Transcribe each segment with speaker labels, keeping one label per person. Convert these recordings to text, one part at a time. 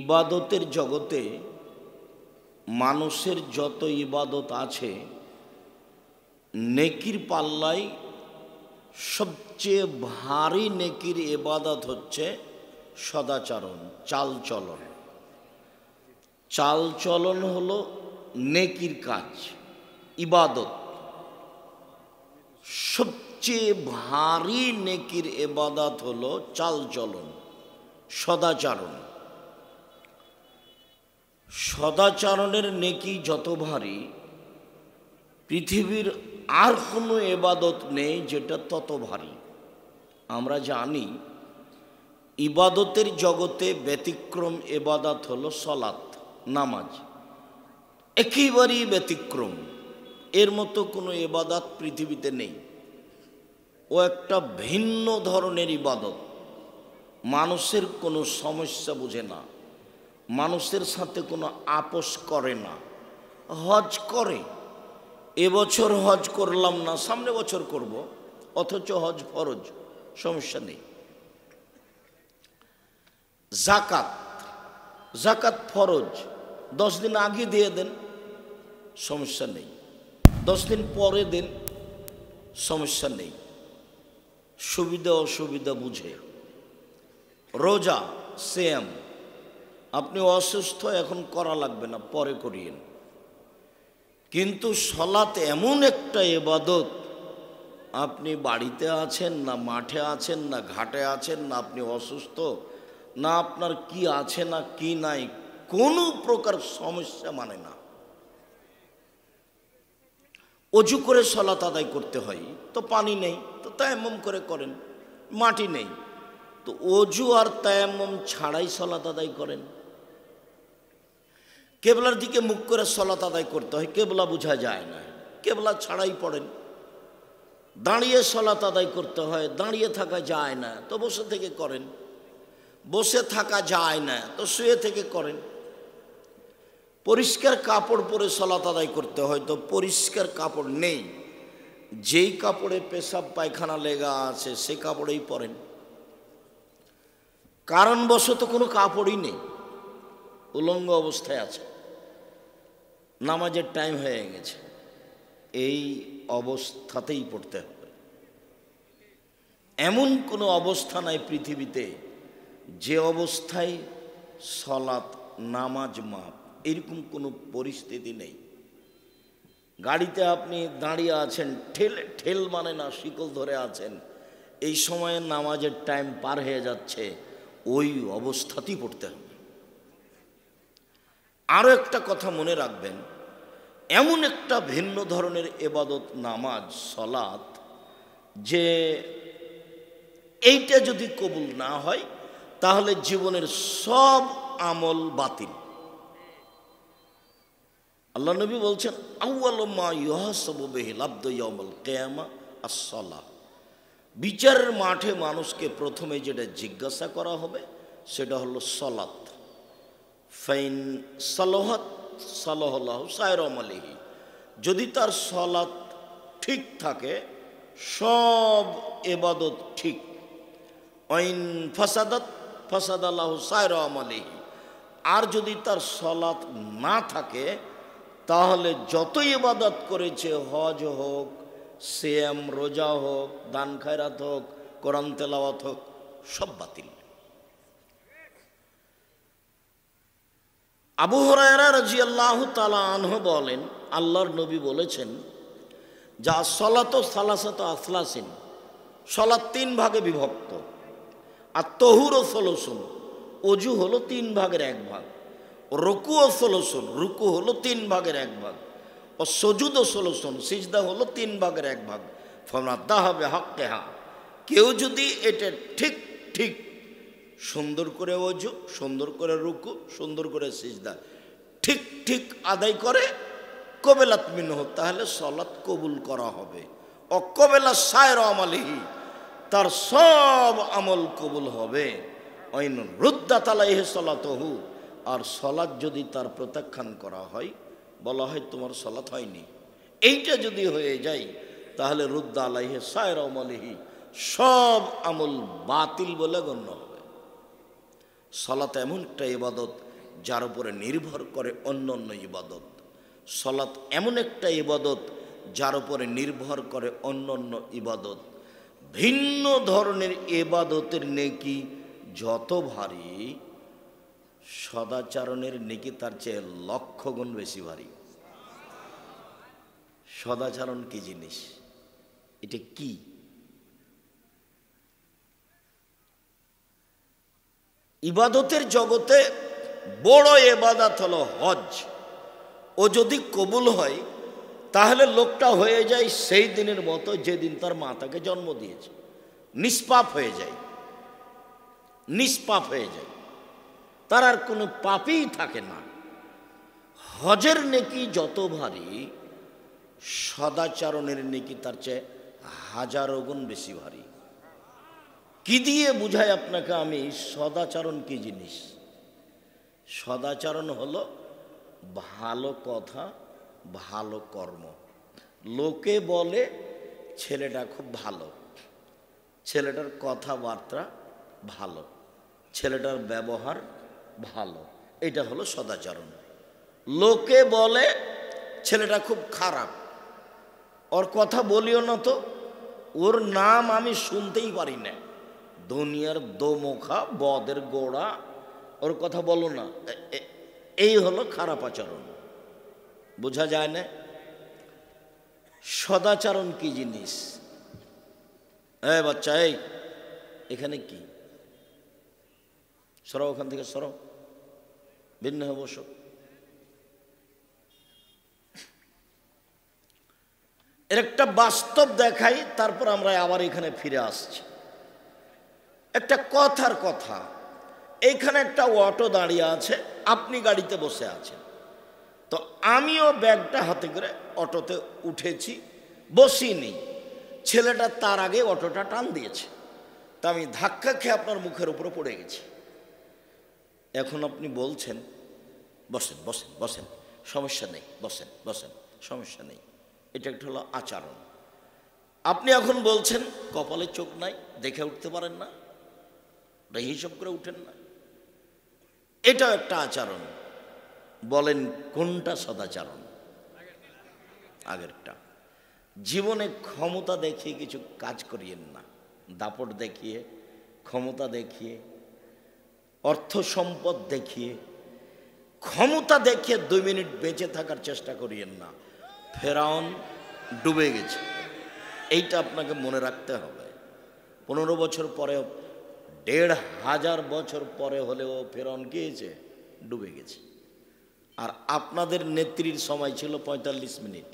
Speaker 1: ইবাদতের জগতে মানুষের যত ইবাদত আছে নেকির পাল্লায় সবচেয়ে ভারী নেকির এবাদত হচ্ছে চলন চালচলন চালচলন হলো নেকির কাজ ইবাদত সবচেয়ে ভারী নেকির এবাদাত হলো চালচলন সদাচরণ সদাচরণের নেকি যত ভারী পৃথিবীর আর কোনো এবাদত নেই যেটা তত ভারী আমরা জানি ইবাদতের জগতে ব্যতিক্রম এবাদত হলো সলাত নামাজ একেবারেই ব্যতিক্রম এর মতো কোনো এবাদত পৃথিবীতে নেই ও একটা ভিন্ন ধরনের ইবাদত মানুষের কোনো সমস্যা বুঝে না মানুষের সাথে কোনো আপোষ করে না হজ করে এবছর হজ করলাম না সামনে বছর করব অথচ হজ ফরজ সমস্যা নেই জাকাত জাকাত ফরজ দশ দিন আগে দিয়ে দেন সমস্যা নেই দশ দিন পরে দিন সমস্যা নেই সুবিধা অসুবিধা বুঝে রোজা সেম আপনি অসুস্থ এখন করা লাগবে না পরে করিয়েন কিন্তু সলাত এমন একটা এবাদত আপনি বাড়িতে আছেন না মাঠে আছেন না ঘাটে আছেন না আপনি অসুস্থ না আপনার কি আছে না কি নাই কোনো প্রকার সমস্যা মানে না অজু করে সলাত আদায় করতে হয় তো পানি নেই তো তায়াম্মম করে করেন মাটি নেই তো অজু আর তায়াম্মম ছাড়াই সলাত আদায় করেন কেবলার দিকে মুখ করে সলাত আদায় করতে হয় কেবলা বোঝা যায় না কেবলা ছাড়াই পড়েন দাঁড়িয়ে সলাত আদায় করতে হয় দাঁড়িয়ে থাকা যায় না তো বসে থেকে করেন বসে থাকা যায় না তো শুয়ে থেকে করেন পরিষ্কার কাপড় পরে সলাত আদায় করতে হয় তো পরিষ্কার কাপড় নেই যেই কাপড়ে পেশাব পায়খানা লেগা আছে সে কাপড়েই পরেন কারণবশত কোনো কাপড়ই নেই উলঙ্গ অবস্থায় আছে নামাজের টাইম হয়ে গেছে এই অবস্থাতেই পড়তে হবে এমন কোনো অবস্থা নাই পৃথিবীতে যে অবস্থায় সলাত নামাজ মাপ এরকম কোনো পরিস্থিতি নেই গাড়িতে আপনি দাঁড়িয়ে আছেন ঠেল ঠেল মানে না শিকল ধরে আছেন এই সময়ে নামাজের টাইম পার হয়ে যাচ্ছে ওই অবস্থাতেই পড়তে হবে আরও একটা কথা মনে রাখবেন এমন একটা ভিন্ন ধরনের এবাদত নামাজ সলাত যে এইটা যদি কবুল না হয় তাহলে জীবনের সব আমল বাতিল আল্লাহ নবী বলছেন আউ্বালমা বিচারের মাঠে মানুষকে প্রথমে যেটা জিজ্ঞাসা করা হবে সেটা হলো সলাত ফাইন সালোহাত সালাহ সায়রম আলিহি যদি তার সলাত ঠিক থাকে সব এবাদত ঠিক ঐন ফসাদত ফসাদ আল্লাহ সায়রম আলিহি আর যদি তার সলাত না থাকে তাহলে যতই ইবাদত করেছে হজ হোক সেম রোজা হোক দান খায়রাত হোক কোরআন তেলাওয়াত হোক সব বাতিল আবু হরায়রা রাজি আল্লাহ তালা আনহ বলেন আল্লাহর নবী বলেছেন যা সলাত সালাসাত আসলাসিন সলাত তিন ভাগে বিভক্ত আর তহুর ও সলসুন অজু হলো তিন ভাগের এক ভাগ রকু ও সলসুন রুকু হলো তিন ভাগের এক ভাগ ও সজুদ ও সলসুন সিজদা হলো তিন ভাগের এক ভাগ ফমাদ্দা হবে হক কেহা কেউ যদি এটা ঠিক ঠিক সুন্দর করে অজু সুন্দর করে রুকু সুন্দর করে সিজদা ঠিক ঠিক আদায় করে কবেলাত মিনহ তাহলে সলাৎ কবুল করা হবে অকবেলা সায়ের আমলিহি তার সব আমল কবুল হবে অইন রুদ্দা তালা ইহে সলাতহু আর সলাৎ যদি তার প্রত্যাখ্যান করা হয় বলা হয় তোমার সলাৎ হয়নি এইটা যদি হয়ে যায় তাহলে রুদ্দা আলাইহে সায়ের আমলিহি সব আমল বাতিল বলে গণ্য হয় সলাত এমন একটা ইবাদত যার উপরে নির্ভর করে অন্য অন্য ইবাদত সলাত এমন একটা ইবাদত যার উপরে নির্ভর করে অন্য অন্য ইবাদত ভিন্ন ধরনের এবাদতের নেকি যত ভারী সদাচারণের নেকি তার চেয়ে লক্ষ গুণ বেশি ভারী সদাচারণ কি জিনিস এটা কী ইবাদতের জগতে বড় এবাদাত হলো হজ ও যদি কবুল হয় তাহলে লোকটা হয়ে যায় সেই দিনের মতো যেদিন তার মা তাকে জন্ম দিয়েছে নিষ্পাপ হয়ে যায় নিষ্পাপ হয়ে যায় তার আর কোনো পাপই থাকে না হজের নেকি যত ভারী সদাচারণের নেকি তার চেয়ে হাজারো গুণ বেশি ভারী কি দিয়ে বুঝাই আপনাকে আমি সদাচরণ কি জিনিস সদাচরণ হলো ভালো কথা ভালো কর্ম লোকে বলে ছেলেটা খুব ভালো ছেলেটার কথাবার্তা ভালো ছেলেটার ব্যবহার ভালো এটা হলো সদাচরণ লোকে বলে ছেলেটা খুব খারাপ ওর কথা বলিও না তো ওর নাম আমি শুনতেই পারি না দুনিয়ার দোমোখা বদের গোড়া ওর কথা বলো না এই হলো খারাপ আচরণ বোঝা যায় না সদাচরণ কি জিনিস হ্যাঁ বাচ্চা এই এখানে কি সর ওখান থেকে সর ভিন্ন হয়ে বসো এর একটা বাস্তব দেখাই তারপর আমরা আবার এখানে ফিরে আসছি একটা কথার কথা এইখানে একটা অটো দাঁড়িয়ে আছে আপনি গাড়িতে বসে আছেন তো আমিও ব্যাগটা হাতে করে অটোতে উঠেছি বসিনি ছেলেটা তার আগে অটোটা টান দিয়েছে তা আমি ধাক্কা খেয়ে আপনার মুখের উপরে পড়ে গেছি এখন আপনি বলছেন বসেন বসেন বসেন সমস্যা নেই বসেন বসেন সমস্যা নেই এটা একটা হলো আচরণ আপনি এখন বলছেন কপালে চোখ নাই দেখে উঠতে পারেন না এটা হিসাব করে উঠেন না এটাও একটা আচরণ বলেন কোনটা সদাচরণ আগেরটা জীবনে ক্ষমতা দেখিয়ে কিছু কাজ করিয়েন না দাপট দেখিয়ে ক্ষমতা দেখিয়ে অর্থ সম্পদ দেখিয়ে ক্ষমতা দেখিয়ে দুই মিনিট বেঁচে থাকার চেষ্টা করিয়েন না ফেরাউন ডুবে গেছে এইটা আপনাকে মনে রাখতে হবে পনেরো বছর পরে দেড় হাজার বছর পরে হলেও ফেরন গিয়েছে ডুবে গেছে আর আপনাদের নেত্রীর সময় ছিল ৪৫ মিনিট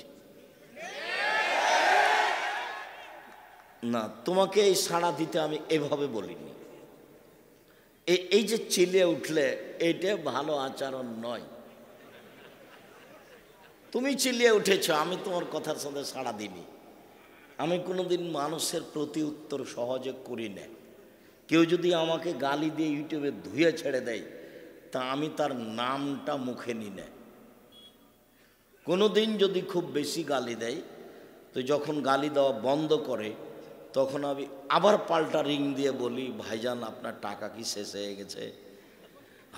Speaker 1: না তোমাকে এই সাড়া দিতে আমি এভাবে বলিনি এই যে চিলে উঠলে এটা ভালো আচরণ নয় তুমি চিলিয়ে উঠেছ আমি তোমার কথার সাথে সাড়া দিনি আমি কোনোদিন মানুষের প্রতি উত্তর সহজে করি না কেউ যদি আমাকে গালি দিয়ে ইউটিউবে ধুয়ে ছেড়ে দেয় তা আমি তার নামটা মুখে নি নেয় কোনো দিন যদি খুব বেশি গালি দেয় তো যখন গালি দেওয়া বন্ধ করে তখন আমি আবার পাল্টা রিং দিয়ে বলি ভাইজান আপনার টাকা কি শেষ হয়ে গেছে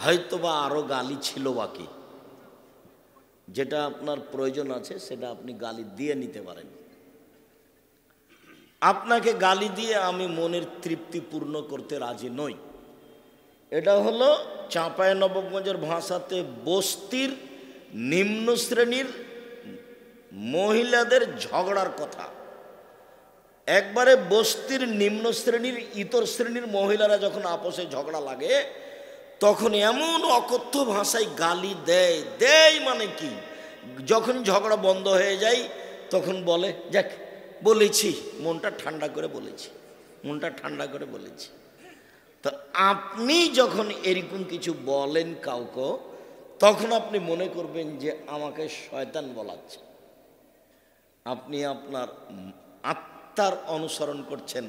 Speaker 1: হয়তো বা আরও গালি ছিল বাকি যেটা আপনার প্রয়োজন আছে সেটা আপনি গালি দিয়ে নিতে পারেন আপনাকে গালি দিয়ে আমি মনের তৃপ্তি পূর্ণ করতে রাজি নই এটা হলো চাঁপায় নবগঞ্জের ভাষাতে বস্তির নিম্ন শ্রেণীর মহিলাদের ঝগড়ার কথা একবারে বস্তির নিম্ন শ্রেণীর ইতর শ্রেণীর মহিলারা যখন আপসে ঝগড়া লাগে তখন এমন অকথ্য ভাষায় গালি দেয় দেয় মানে কি যখন ঝগড়া বন্ধ হয়ে যায় তখন বলে যাক বলেছি মনটা ঠান্ডা করে বলেছি মনটা ঠান্ডা করে বলেছি তো আপনি যখন এরকম কিছু বলেন কাউকে তখন আপনি মনে করবেন যে আমাকে শয়তান বলাচ্ছে আপনি আপনার আত্মার অনুসরণ করছেন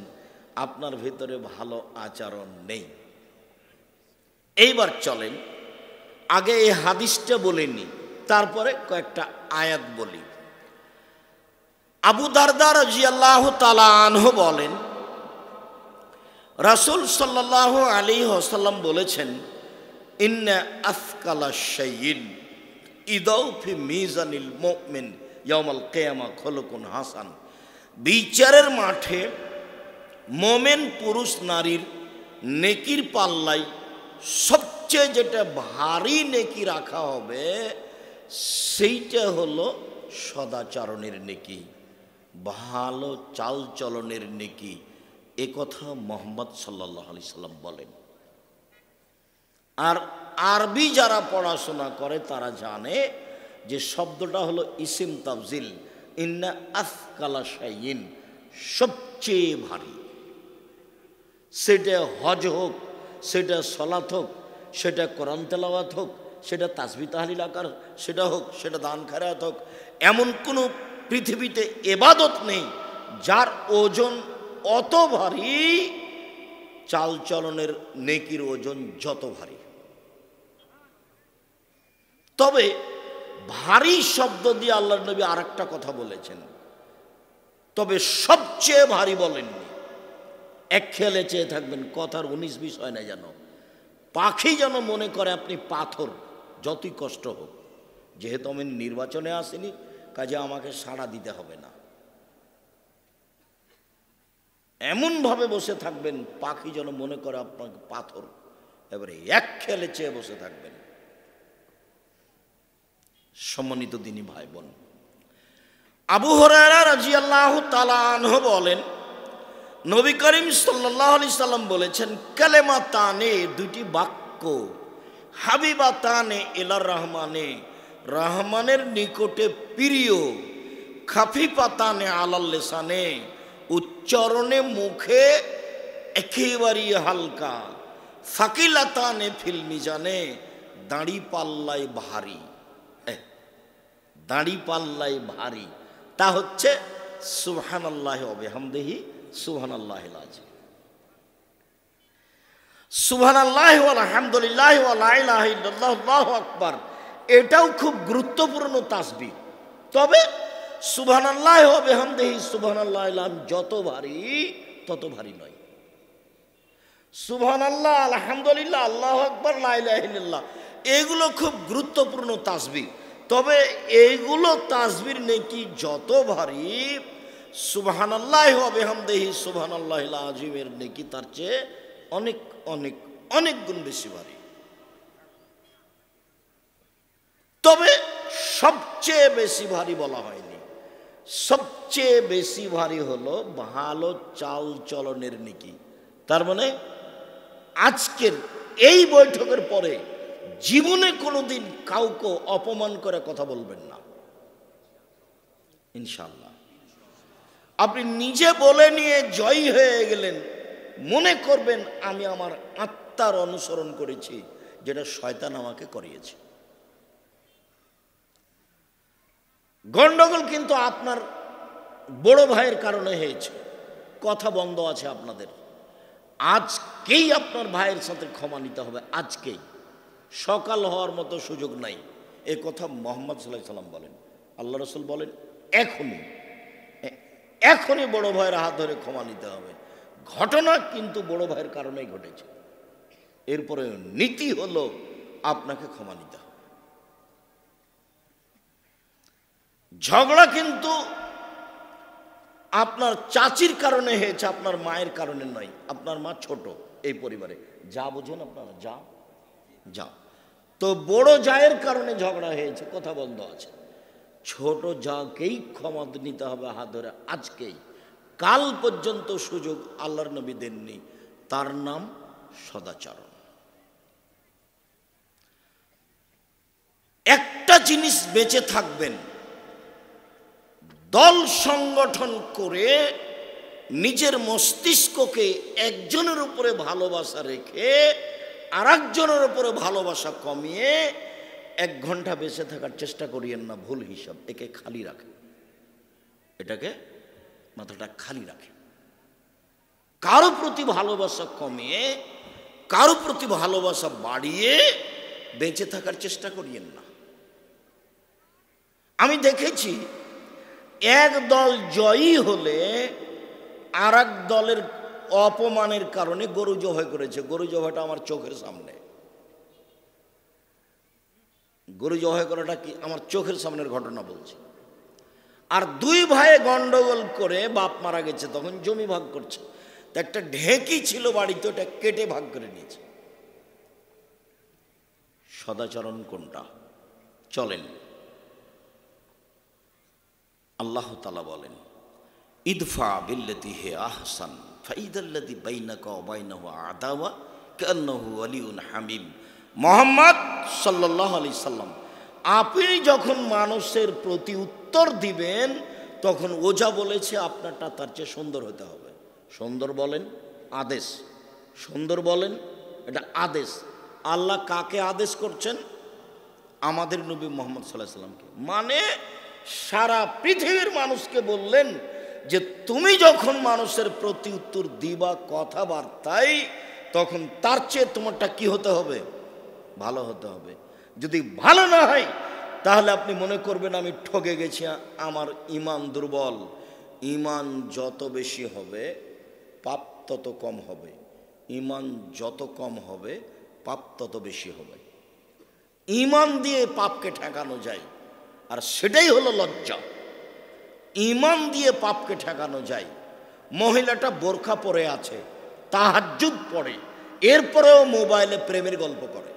Speaker 1: আপনার ভিতরে ভালো আচরণ নেই এইবার চলেন আগে এই হাদিসটা বলিনি তারপরে কয়েকটা আয়াত বলি আবু দারদার জিয়াল্লাহ তালাহ বলেন রাসুল সাল্লাহ আলী হাসাল্লাম বলেছেন ইন্না আফকালা শঈন ইদৌফি মিজানিল মোকমিন ইয়মাল কেয়ামা খলকুন হাসান বিচারের মাঠে মোমেন পুরুষ নারীর নেকির পাল্লাই সবচেয়ে যেটা ভারী নেকি রাখা হবে সেইটা হলো সদাচারণের নেকি ভালো চাল চলনের নেকি এ কথা মোহাম্মদ সাল্লাহ আলি সাল্লাম বলেন আর আরবি যারা পড়াশোনা করে তারা জানে যে শব্দটা হলো ইসিম তাফজিল ইন্না আফকালা শাইন সবচেয়ে ভারী সেটা হজ হোক সেটা সলাত হোক সেটা কোরআন তেলাওয়াত হোক সেটা তাসবি তাহলিল আকার সেটা হোক সেটা দান খারাত হোক এমন কোনো পৃথিবীতে এবাদত নেই যার ওজন অত ভারী চালচলনের নেকির ওজন যত ভারী তবে ভারী শব্দ দিয়ে আল্লাহ নবী আর কথা বলেছেন তবে সবচেয়ে ভারী বলেননি এক খেলে চেয়ে থাকবেন কথার উনিশ বিশ হয় না যেন পাখি যেন মনে করে আপনি পাথর যতই কষ্ট হোক যেহেতু আমি নির্বাচনে আসিনি কাজে আমাকে সাড়া দিতে হবে না এমনভাবে বসে থাকবেন পাখি যেন মনে করে আপনাকে পাথর এবারে এক খেলে চেয়ে বসে থাকবেন সম্মানিত দিনী ভাই বোন আবু হরারা বলেন নবী করিম সাল্লাম বলেছেন কালেমা তানে দুটি বাক্য হাবিবা তানে এলার রহমানে রহমানের নিকটে প্রিয় খাফি পাতানে আলাল্লেসানে উচ্চারণে মুখে একেবারে হালকা ফাকিলাতানে ফিল্মি জানে দাঁড়ি পাল্লায় ভারী দাঁড়ি পাল্লায় ভারী তা হচ্ছে সুহান আল্লাহ অবেহামদেহি সুহান আল্লাহ সুহান আল্লাহ আলহামদুলিল্লাহ আকবর এটাও খুব গুরুত্বপূর্ণ তাসবি তবে সুবহানাল্লাহ ও বেহামদেহি সুবহানাল্লাহ ইলাম যত ভারী তত ভারী নয় সুবহানাল্লাহ আলহামদুলিল্লাহ আল্লাহ আকবর লাইলাহিল্লাহ এগুলো খুব গুরুত্বপূর্ণ তাসবি তবে এইগুলো তাসবির নেকি যত ভারী সুবহানাল্লাহ ও বেহামদেহি সুবহানাল্লাহ আজিমের নেকি তার চেয়ে অনেক অনেক অনেক গুণ বেশি ভারী তবে সবচেয়ে বেশি ভারী বলা হয়নি সবচেয়ে বেশি ভারী হলো ভালো চাল চলনের নীতি তার মানে আজকের এই বৈঠকের পরে জীবনে কোনোদিন কাউকে অপমান করে কথা বলবেন না ইনশাল্লাহ আপনি নিজে বলে নিয়ে জয়ী হয়ে গেলেন মনে করবেন আমি আমার আত্মার অনুসরণ করেছি যেটা শয়তান আমাকে করিয়েছে গণ্ডগোল কিন্তু আপনার বড় ভাইয়ের কারণে হয়েছে কথা বন্ধ আছে আপনাদের আজকেই আপনার ভাইয়ের সাথে ক্ষমা নিতে হবে আজকেই সকাল হওয়ার মতো সুযোগ নাই এ কথা মোহাম্মদ সাল্লাহ সাল্লাম বলেন আল্লাহ রসুল বলেন এখনই এখনই বড় ভাইয়ের হাত ধরে ক্ষমা নিতে হবে ঘটনা কিন্তু বড় ভাইয়ের কারণেই ঘটেছে এরপরে নীতি হলো আপনাকে ক্ষমা নিতে হবে ঝগড়া কিন্তু আপনার চাচির কারণে হয়েছে আপনার মায়ের কারণে নয় আপনার মা ছোট এই পরিবারে যা বোঝেন আপনারা যা যা তো বড় জায়ের কারণে ঝগড়া হয়েছে কথা বন্ধ আছে ছোট যাকেই ক্ষমা নিতে হবে হাত ধরে আজকেই কাল পর্যন্ত সুযোগ আল্লাহর নবী দেননি তার নাম সদাচরণ একটা জিনিস বেঁচে থাকবেন দল সংগঠন করে নিজের মস্তিষ্ককে একজনের উপরে ভালোবাসা রেখে আর একজনের উপরে ভালোবাসা কমিয়ে এক ঘন্টা বেঁচে থাকার চেষ্টা করিয়েন না ভুল হিসাব একে খালি রাখে এটাকে মাথাটা খালি রাখে কারো প্রতি ভালোবাসা কমিয়ে কারো প্রতি ভালোবাসা বাড়িয়ে বেঁচে থাকার চেষ্টা করিয়েন না আমি দেখেছি এক দল জয়ী হলে আর দলের অপমানের কারণে গরু জবাই করেছে গরু জবাইটা আমার চোখের সামনে গরু জবাই করাটা কি আমার চোখের সামনের ঘটনা বলছি আর দুই ভাইয়ে গন্ডগোল করে বাপ মারা গেছে তখন জমি ভাগ করছে তা একটা ঢেঁকি ছিল বাড়িতে ওটা কেটে ভাগ করে নিয়েছে সদাচরণ কোনটা চলেন আল্লাহ তালা বলেন ইদফা বিল্লতি হে আহসান ফাইদাল্লাদি বাইনাকা অবাইনাহ আদাওয়া কান্নাহু আলিউন হামিম মোহাম্মদ সাল্লাহ আলি সাল্লাম আপনি যখন মানুষের প্রতি উত্তর দিবেন তখন ওজা বলেছে আপনারটা তার চেয়ে সুন্দর হতে হবে সুন্দর বলেন আদেশ সুন্দর বলেন এটা আদেশ আল্লাহ কাকে আদেশ করছেন আমাদের নবী মোহাম্মদ সাল্লাহ সাল্লামকে মানে সারা পৃথিবীর মানুষকে বললেন যে তুমি যখন মানুষের প্রতি উত্তর দিবা কথাবার্তায় তখন তার চেয়ে তোমারটা কি হতে হবে ভালো হতে হবে যদি ভালো না হয় তাহলে আপনি মনে করবেন আমি ঠকে গেছি আমার ইমান দুর্বল ইমান যত বেশি হবে পাপ তত কম হবে ইমান যত কম হবে পাপ তত বেশি হবে ইমান দিয়ে পাপকে ঠেকানো যায় আর সেটাই হলো লজ্জা ইমান দিয়ে পাপকে ঠেকানো যায় মহিলাটা বোরখা পরে আছে তাহাজুদ পড়ে এরপরেও মোবাইলে প্রেমের গল্প করে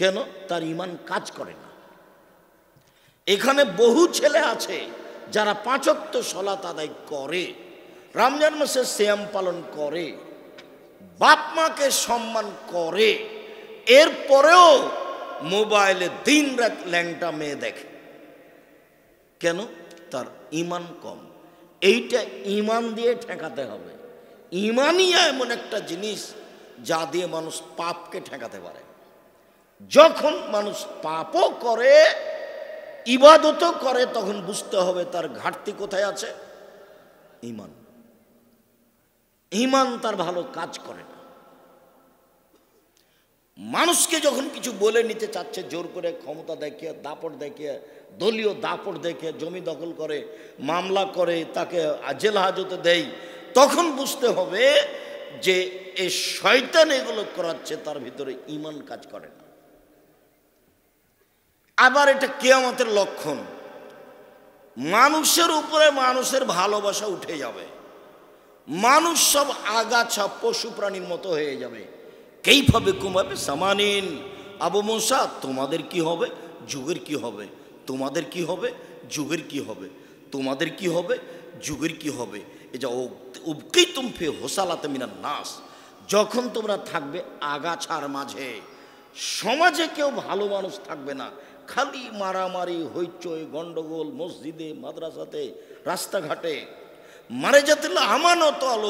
Speaker 1: কেন তার ইমান কাজ করে না এখানে বহু ছেলে আছে যারা পাঁচত্ব সলা আদায় করে রমজান মাসের শ্যাম পালন করে বাপ মাকে সম্মান করে এরপরেও মোবাইলে দিন রাত ল্যাংটা মেয়ে দেখে কেন তার ইমান কম এইটা ইমান দিয়ে ঠেকাতে হবে ইমানই এমন একটা জিনিস যা দিয়ে মানুষ পাপকে ঠেকাতে পারে যখন মানুষ পাপও করে ইবাদতও করে তখন বুঝতে হবে তার ঘাটতি কোথায় আছে ইমান ইমান তার ভালো কাজ করে মানুষকে যখন কিছু বলে নিতে চাচ্ছে জোর করে ক্ষমতা দেখে দাপট দেখে দলীয় দাপট দেখে জমি দখল করে মামলা করে তাকে জেল হাজতে দেয় তখন বুঝতে হবে যে এ শয়তান এগুলো করাচ্ছে তার ভিতরে ইমান কাজ করে না আবার এটা কেয়ামতের লক্ষণ মানুষের উপরে মানুষের ভালোবাসা উঠে যাবে মানুষ সব আগাছা পশু প্রাণীর মতো হয়ে যাবে কেইভাবে কুমাবে সামানিন আবু মনসা তোমাদের কি হবে যুগের কি হবে তোমাদের কি হবে যুগের কি হবে তোমাদের কি হবে যুগের কি হবে এ যা উবকেই তুমফে হোসালাতে মিনার নাস যখন তোমরা থাকবে আগাছার মাঝে সমাজে কেউ ভালো মানুষ থাকবে না খালি মারামারি হইচই গণ্ডগোল মসজিদে মাদ্রাসাতে রাস্তাঘাটে
Speaker 2: মারে যাতে আমানত আল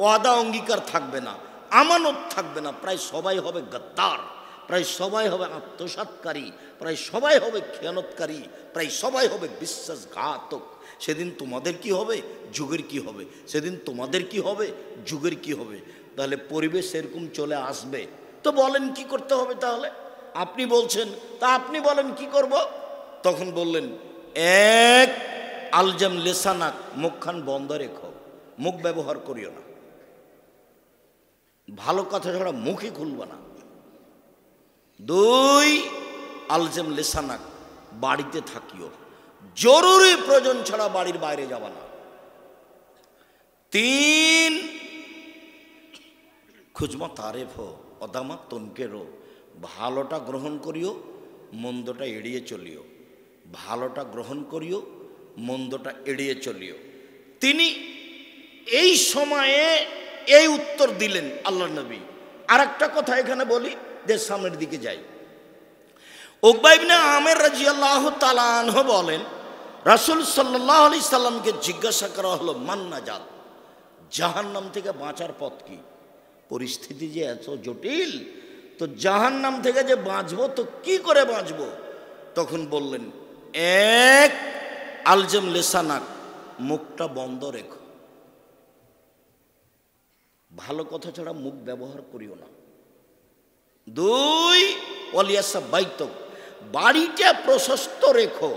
Speaker 1: ও আদা অঙ্গীকার থাকবে না আমানত থাকবে না প্রায় সবাই হবে গদ্দার প্রায় সবাই হবে আত্মসাতকারী প্রায় সবাই হবে খেয়ানতকারী প্রায় সবাই হবে বিশ্বাসঘাতক সেদিন তোমাদের কি হবে যুগের কি হবে সেদিন তোমাদের কি হবে যুগের কি হবে তাহলে পরিবেশ এরকম চলে আসবে তো বলেন কি করতে হবে তাহলে আপনি বলছেন তা আপনি বলেন কি করব তখন বললেন এক আলজাম লেসানাক মুখখান বন্ধ রেখো মুখ ব্যবহার করিও না ভালো কথা ছাড়া মুখে খুলব না দুই আলজেম লেসানাক বাড়িতে থাকিও জরুরি প্রয়োজন ছাড়া বাড়ির বাইরে যাবা না তিন খুজমা তারেফ অদামা তনকেরও ভালোটা গ্রহণ করিও মন্দটা এড়িয়ে চলিও ভালোটা গ্রহণ করিও মন্দটা এড়িয়ে চলিও তিনি এই সময়ে এই উত্তর দিলেন আল্লাহ নবী আর একটা কথা এখানে বলি যে সামনের দিকে যাই ওকবাইবনে আমের রাজি আল্লাহ তালাহ বলেন রাসুল সাল্লাহ আলি সাল্লামকে জিজ্ঞাসা করা হলো মান্না যাত জাহান নাম থেকে বাঁচার পথ কি পরিস্থিতি যে এত জটিল তো জাহান নাম থেকে যে বাঁচবো তো কি করে বাঁচব তখন বললেন এক আলজম লেসানাক মুখটা বন্ধ রেখো ভালো কথা ছাড়া মুখ ব্যবহার করিও না দুই অলিয়াসা বাইত বাড়িটা প্রশস্ত রেখো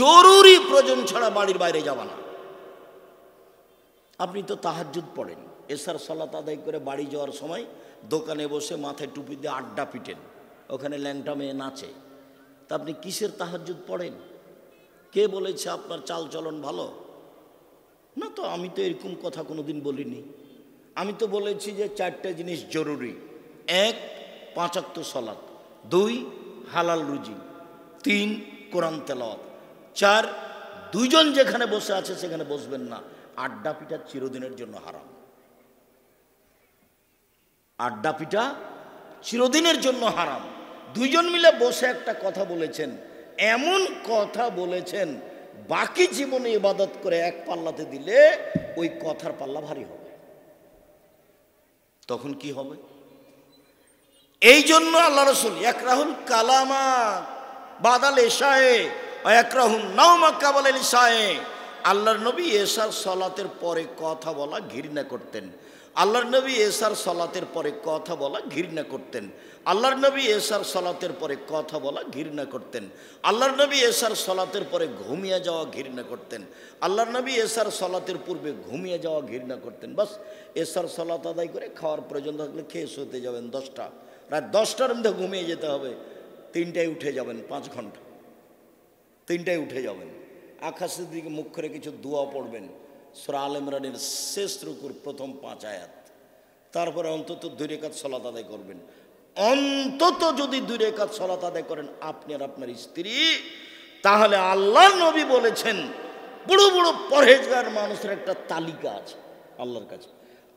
Speaker 1: জরুরি প্রয়োজন ছাড়া বাড়ির বাইরে যাবা না আপনি তো তাহাজুদ পড়েন এসার সালাত আদায় করে বাড়ি যাওয়ার সময় দোকানে বসে মাথায় টুপি দিয়ে আড্ডা পিটেন ওখানে ল্যাংটা মেয়ে নাচে তা আপনি কিসের তাহাজুদ পড়েন কে বলেছে আপনার চাল চলন ভালো না তো আমি তো এরকম কথা কোনোদিন বলিনি আমি তো বলেছি যে চারটা জিনিস জরুরি এক পাঁচাত্ত সলাদ দুই হালাল রুজি তিন কোরআন তেলাওয়াত চার দুইজন যেখানে বসে আছে সেখানে বসবেন না আড্ডা পিঠা চিরদিনের জন্য হারাম আড্ডা পিঠা চিরদিনের জন্য হারাম দুইজন মিলে বসে একটা কথা বলেছেন এমন কথা বলেছেন বাকি জীবনে ইবাদত করে এক পাল্লাতে দিলে ওই কথার পাল্লা ভারী হবে তখন কি হবে এই জন্য আল্লাহ রসুল রাহুল কালামা বাদাল এক রাহুল নাওমা কাবাল এশায়ে আল্লাহর নবী এশার সলাতের পরে কথা বলা ঘৃণা করতেন আল্লাহর নবী এসার সলাতের পরে কথা বলা ঘৃণা করতেন আল্লাহর নবী এসার সলাতের পরে কথা বলা ঘৃণা করতেন আল্লাহর নবী এসার সলাতের পরে ঘুমিয়ে যাওয়া ঘৃণা করতেন আল্লাহর নবী এসার সলাতের পূর্বে ঘুমিয়ে যাওয়া ঘৃণা করতেন বাস এসার সলাত আদায় করে খাওয়ার প্রয়োজন থাকলে খেয়ে শুতে যাবেন দশটা প্রায় দশটার মধ্যে ঘুমিয়ে যেতে হবে তিনটায় উঠে যাবেন পাঁচ ঘন্টা তিনটায় উঠে যাবেন আকাশের দিকে মুখ করে কিছু দোয়া পড়বেন সুরা আল ইমরানের শেষ রুকুর প্রথম পাঁচ আয়াত তারপরে অন্তত দুই রেখাত সলাত আদায় করবেন অন্তত যদি দুই রেখাত সলাত আদায় করেন আপনি আর আপনার স্ত্রী তাহলে আল্লাহ নবী বলেছেন বড় বড় পরহেজগার মানুষের একটা তালিকা আছে আল্লাহর কাছে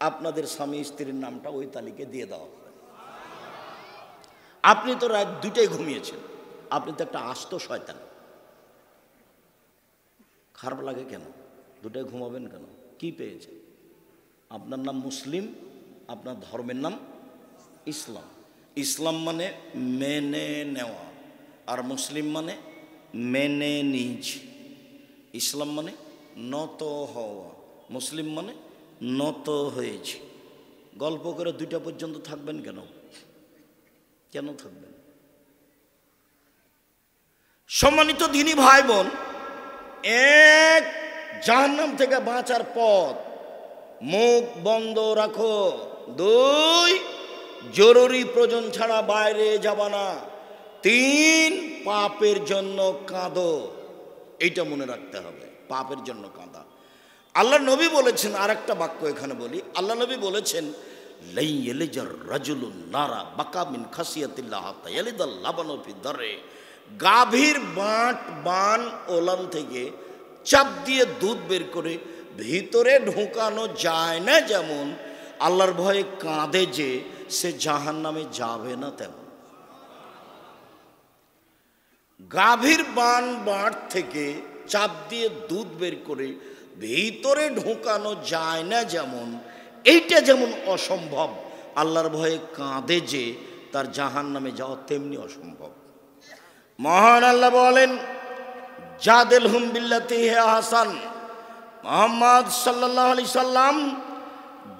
Speaker 1: আপনাদের স্বামী স্ত্রীর নামটা ওই তালিকায় দিয়ে দেওয়া হবে আপনি তো রাত দুটাই ঘুমিয়েছেন আপনি তো একটা আস্ত শয়তান খারাপ লাগে কেন দুটাই ঘুমাবেন কেন কি পেয়েছে আপনার নাম মুসলিম আপনার ধর্মের নাম ইসলাম ইসলাম মানে মেনে নেওয়া আর মুসলিম মানে মেনে নিজ ইসলাম মানে নত হওয়া মুসলিম মানে নত হয়েছে গল্প করে দুইটা পর্যন্ত থাকবেন কেন কেন থাকবেন সম্মানিত দিনী ভাই বোন এক জাহান্নাম থেকে বাঁচার পথ মুখ বন্ধ রাখো দুই জরুরি প্রয়োজন ছাড়া বাইরে যাবা না তিন পাপের জন্য কাঁদো এইটা মনে রাখতে হবে পাপের জন্য কাঁদা আল্লাহ নবী বলেছেন আর একটা বাক্য এখানে বলি আল্লাহ নবী বলেছেন নারা বাকামিন গাভীর বাঁট বান ওলান থেকে চাপ দিয়ে দুধ বের করে ভিতরে ঢোকানো যায় না যেমন আল্লাহর ভয়ে কাঁদে যে সে জাহান নামে যাবে না তেমন গাভীর বান বাঁট থেকে চাপ দিয়ে দুধ বের করে ভিতরে ঢোকানো যায় না যেমন এইটা যেমন অসম্ভব আল্লাহর ভয়ে কাঁদে যে তার জাহান নামে যাওয়া তেমনি অসম্ভব মহান আল্লাহ বলেন জাদেল হুমবিল্লাতি হে আহসান মোহাম্মদ সাল্লাহ আলি সাল্লাম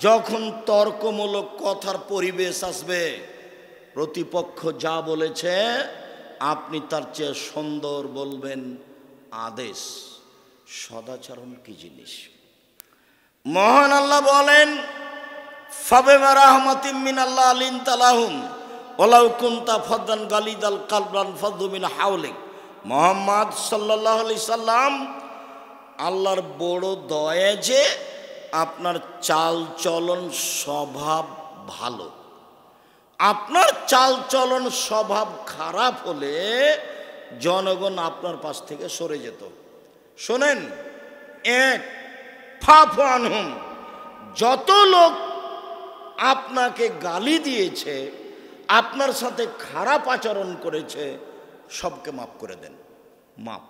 Speaker 1: যখন তর্কমূলক কথার পরিবেশ আসবে প্রতিপক্ষ যা বলেছে আপনি তার চেয়ে সুন্দর বলবেন আদেশ সদাচরণ কি জিনিস মহান আল্লাহ বলেন ফাবেমা রাহমাতিম মিন আল্লাহ আলিন তালাহুম ওলাউকুন্তা কুন্তা ফদ্দান গালিদ আল কালবান ফদ্দুমিন হাউলিক মোহাম্মদ সাল্লাহ আলি সাল্লাম আল্লাহর বড় দয়া যে আপনার চাল চলন স্বভাব ভালো আপনার চাল চলন স্বভাব খারাপ হলে জনগণ আপনার পাশ থেকে সরে যেত শোনেন এক ফাফানহুম যত লোক আপনাকে গালি দিয়েছে আপনার সাথে খারাপ আচরণ করেছে সবকে মাপ করে দেন মাপ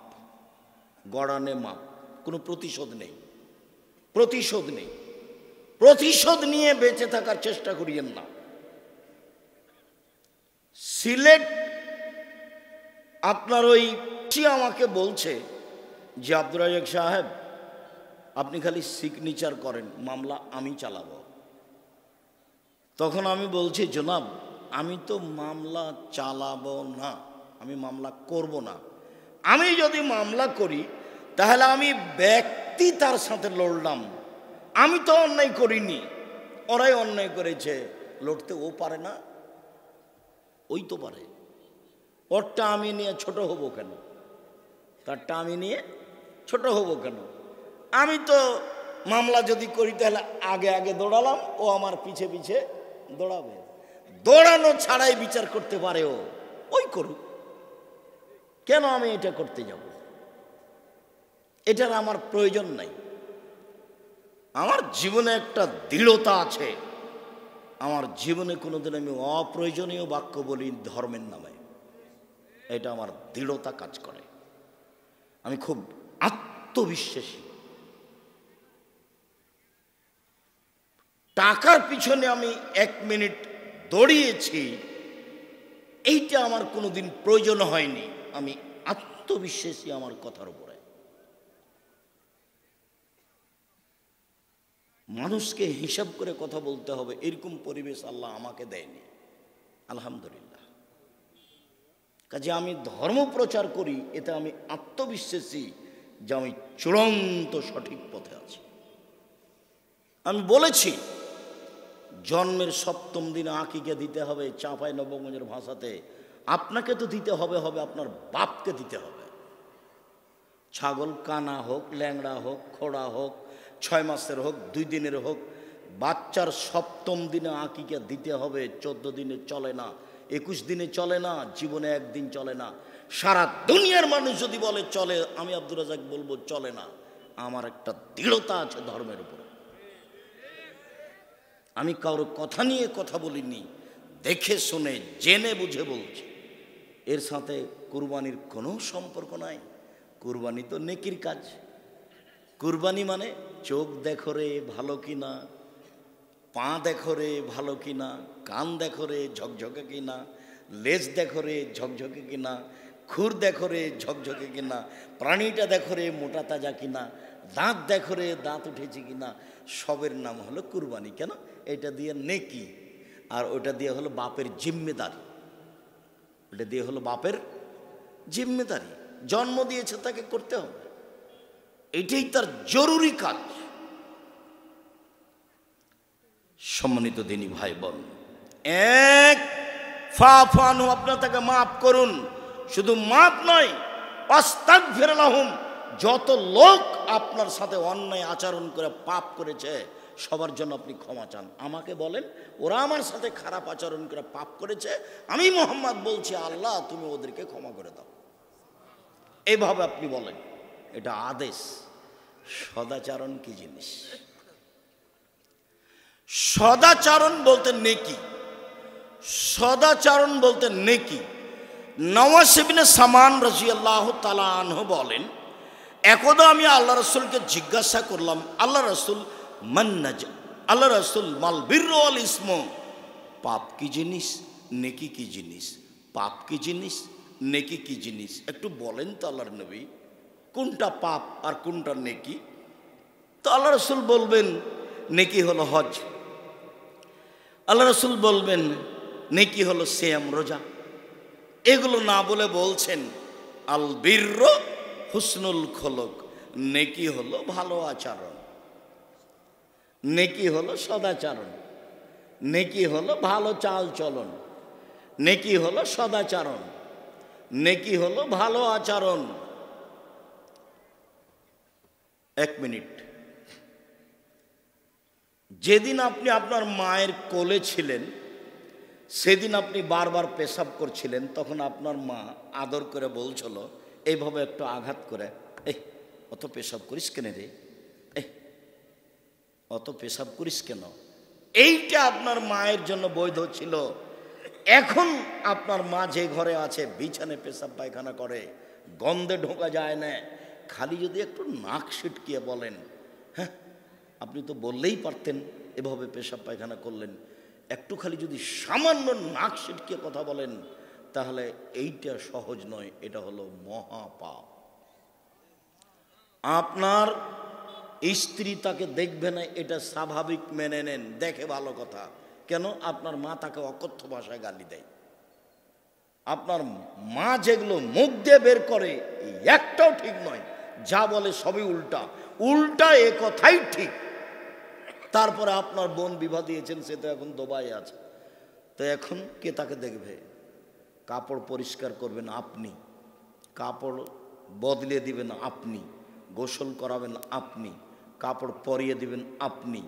Speaker 1: গড়ানে মাপ কোনো প্রতিশোধ নেই প্রতিশোধ নেই প্রতিশোধ নিয়ে বেঁচে থাকার চেষ্টা করিয়েন না সিলেট আপনার ওই আমাকে বলছে যে আব্দুর রাজাক সাহেব আপনি খালি সিগনেচার করেন মামলা আমি চালাব তখন আমি বলছি জনাব আমি তো মামলা চালাবো না আমি মামলা করব না আমি যদি মামলা করি তাহলে আমি ব্যক্তি তার সাথে লড়লাম আমি তো অন্যায় করিনি ওরাই অন্যায় করেছে লড়তে ও পারে না ওই তো পারে ওরটা আমি নিয়ে ছোট হব কেন তারটা আমি নিয়ে ছোট হব কেন আমি তো মামলা যদি করি তাহলে আগে আগে দৌড়ালাম ও আমার পিছে পিছে দৌড়াবে দৌড়ানো ছাড়াই বিচার করতে পারে ও ওই করুক কেন আমি এটা করতে যাব এটার আমার প্রয়োজন নাই আমার জীবনে একটা দৃঢ়তা আছে আমার জীবনে কোনোদিন আমি অপ্রয়োজনীয় বাক্য বলি ধর্মের নামে এটা আমার দৃঢ়তা কাজ করে আমি খুব আত্মবিশ্বাসী টাকার পিছনে আমি এক মিনিট দৌড়িয়েছি এইটা আমার কোনোদিন প্রয়োজন হয়নি আমি আত্মবিশ্বাসী আমার কথার উপরে মানুষকে হিসাব করে কথা বলতে হবে এরকম পরিবেশ আল্লাহ আমাকে দেয়নি আলহামদুলিল্লাহ কাজে আমি ধর্ম প্রচার করি এতে আমি আত্মবিশ্বাসী যে আমি চূড়ান্ত সঠিক পথে আছি আমি বলেছি জন্মের সপ্তম দিনে আঁকিকে দিতে হবে চাঁপাই নবগঞ্জের ভাষাতে আপনাকে তো দিতে হবে হবে আপনার বাপকে দিতে হবে ছাগল কানা হোক ল্যাংড়া হোক খোড়া হোক ছয় মাসের হোক দুই দিনের হোক বাচ্চার সপ্তম দিনে আঁকিকে দিতে হবে চোদ্দ দিনে চলে না একুশ দিনে চলে না জীবনে একদিন চলে না সারা দুনিয়ার মানুষ যদি বলে চলে আমি আব্দুল রাজাক বলবো চলে না আমার একটা দৃঢ়তা আছে ধর্মের উপর আমি কারোর কথা নিয়ে কথা বলিনি দেখে শুনে জেনে বুঝে বলছি এর সাথে কুরবানির কোনো সম্পর্ক নাই কুরবানি তো নেকির কাজ কুরবানি মানে চোখ দেখো রে ভালো কি না পা দেখো রে ভালো কি না কান দেখো রে ঝকঝকে কি না লেজ দেখো রে ঝকঝকে কি না খুর দেখো রে ঝকঝকে কিনা প্রাণীটা দেখো রে মোটা তাজা কিনা দাঁত দেখো রে দাঁত উঠেছে কিনা সবের নাম হলো কুরবানি কেন এটা দিয়ে নেকি আর ওটা দিয়ে হলো বাপের জিম্মেদারি এটা দিয়ে হলো বাপের জিম্মেদারি জন্ম দিয়েছে তাকে করতে হবে এটাই তার জরুরি কাজ সম্মানিত দিনী ভাই বোন এক ফা ফানু আপনার তাকে মাফ করুন শুধু মাফ নয় অস্তাক ফেরালাহুম যত লোক আপনার সাথে অন্যায় আচরণ করে পাপ করেছে সবার জন্য আপনি ক্ষমা চান আমাকে বলেন ওরা আমার সাথে খারাপ আচরণ করে পাপ করেছে আমি মোহাম্মদ বলছি আল্লাহ তুমি ওদেরকে ক্ষমা করে দাও এভাবে আপনি বলেন এটা আদেশ সদাচারণ কি জিনিস সদাচারণ বলতে নেকি সদাচারণ বলতে নেকি নওয়াসিবিনে সামান রাজি আল্লাহ তালা আনহ বলেন একদা আমি আল্লাহ রসুলকে জিজ্ঞাসা করলাম আল্লাহ রসুল মন্নাজ আল্লাহ রাসুল মাল বীর ইসম পাপ কি জিনিস নেকি কি জিনিস পাপ কি জিনিস নেকি কি জিনিস একটু বলেন তো আল্লাহর নবী কোনটা পাপ আর কোনটা নেকি তো আল্লাহ রসুল বলবেন নেকি হলো হজ আল্লাহ রসুল বলবেন নেকি হলো শ্যাম রোজা এগুলো না বলে বলছেন আল বীর হুসনুল খোলক নেকি হলো ভালো আচরণ নেকি হলো সদাচারণ নেকি হলো ভালো চাল চলন নেকি হলো সদাচারণ নেকি হলো ভালো আচরণ এক মিনিট যেদিন আপনি আপনার মায়ের কোলে ছিলেন সেদিন আপনি বারবার পেশাব করছিলেন তখন আপনার মা আদর করে বলছিল এইভাবে একটু আঘাত করে এই অত পেশাব করিস কেনে রে অত পেশাব করিস কেন এইটা আপনার মায়ের জন্য বৈধ ছিল এখন আপনার মা যে ঘরে আছে বিছানে পেশাব পায়খানা করে গন্ধে ঢোকা যায় না খালি যদি একটু নাক ছিটকিয়ে বলেন হ্যাঁ আপনি তো বললেই পারতেন এভাবে পেশাব পায়খানা করলেন একটু খালি যদি সামান্য নাক ছিটকিয়ে কথা বলেন তাহলে এইটা সহজ নয় এটা হলো মহাপাপ আপনার স্ত্রী তাকে দেখবে না এটা স্বাভাবিক মেনে নেন দেখে ভালো কথা কেন আপনার মা তাকে অকথ্য ভাষায় গালি দেয় আপনার মা যেগুলো মুখ দিয়ে বের করে একটাও ঠিক নয় যা বলে সবই উল্টা উল্টা এ কথাই ঠিক তারপরে আপনার বোন বিবাহ দিয়েছেন সে তো এখন দোবাই আছে তো এখন কে তাকে দেখবে কাপড় পরিষ্কার করবেন আপনি কাপড় বদলে দিবেন আপনি গোসল করাবেন আপনি কাপড় পরিয়ে দিবেন আপনি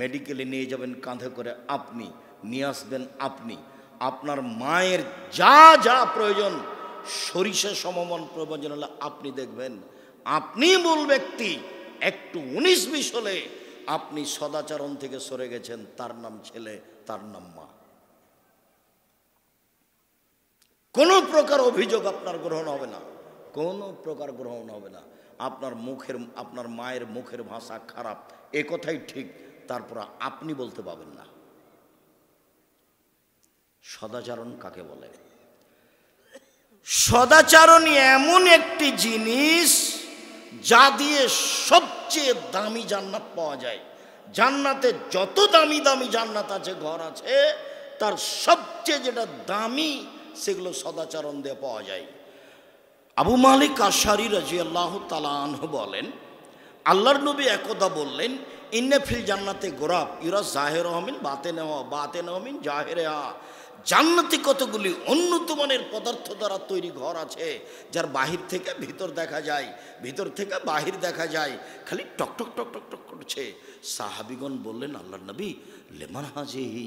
Speaker 1: মেডিকেলে নিয়ে যাবেন কাঁধে করে আপনি নিয়ে আসবেন আপনি আপনার মায়ের যা যা প্রয়োজন সরিষা সমমন প্রয়োজন হলে আপনি দেখবেন আপনি মূল ব্যক্তি একটু উনিশ বিশ হলে আপনি সদাচরণ থেকে সরে গেছেন তার নাম ছেলে তার নাম মা কোনো প্রকার অভিযোগ আপনার গ্রহণ হবে না কোনো প্রকার গ্রহণ হবে না আপনার মুখের আপনার মায়ের মুখের ভাষা খারাপ এ কথাই ঠিক তারপর আপনি বলতে পাবেন না সদাচরণ কাকে বলে সদাচারণ এমন একটি জিনিস যা দিয়ে সবচেয়ে দামি জান্নাত পাওয়া যায় জান্নাতে যত দামি দামি জান্নাত আছে ঘর আছে তার সবচেয়ে যেটা দামি সেগুলো সদাচরণ দিয়ে পাওয়া যায় আবু মালিক আশারি রাজি আল্লাহ তালাহ বলেন আল্লাহর নবী একদা বললেন ইন্নে ফিল জান্নাতে গোরাব ইরা জাহের আহমিন বাতে নেওয়া বাতে নহমিন জাহের আ জান্নাতে কতগুলি উন্নত মানের পদার্থ দ্বারা তৈরি ঘর আছে যার বাহির থেকে ভিতর দেখা যায় ভিতর থেকে বাহির দেখা যায় খালি টকটক টকটক টক করছে সাহাবিগণ বললেন আল্লাহ নবী লেমান হাজিহি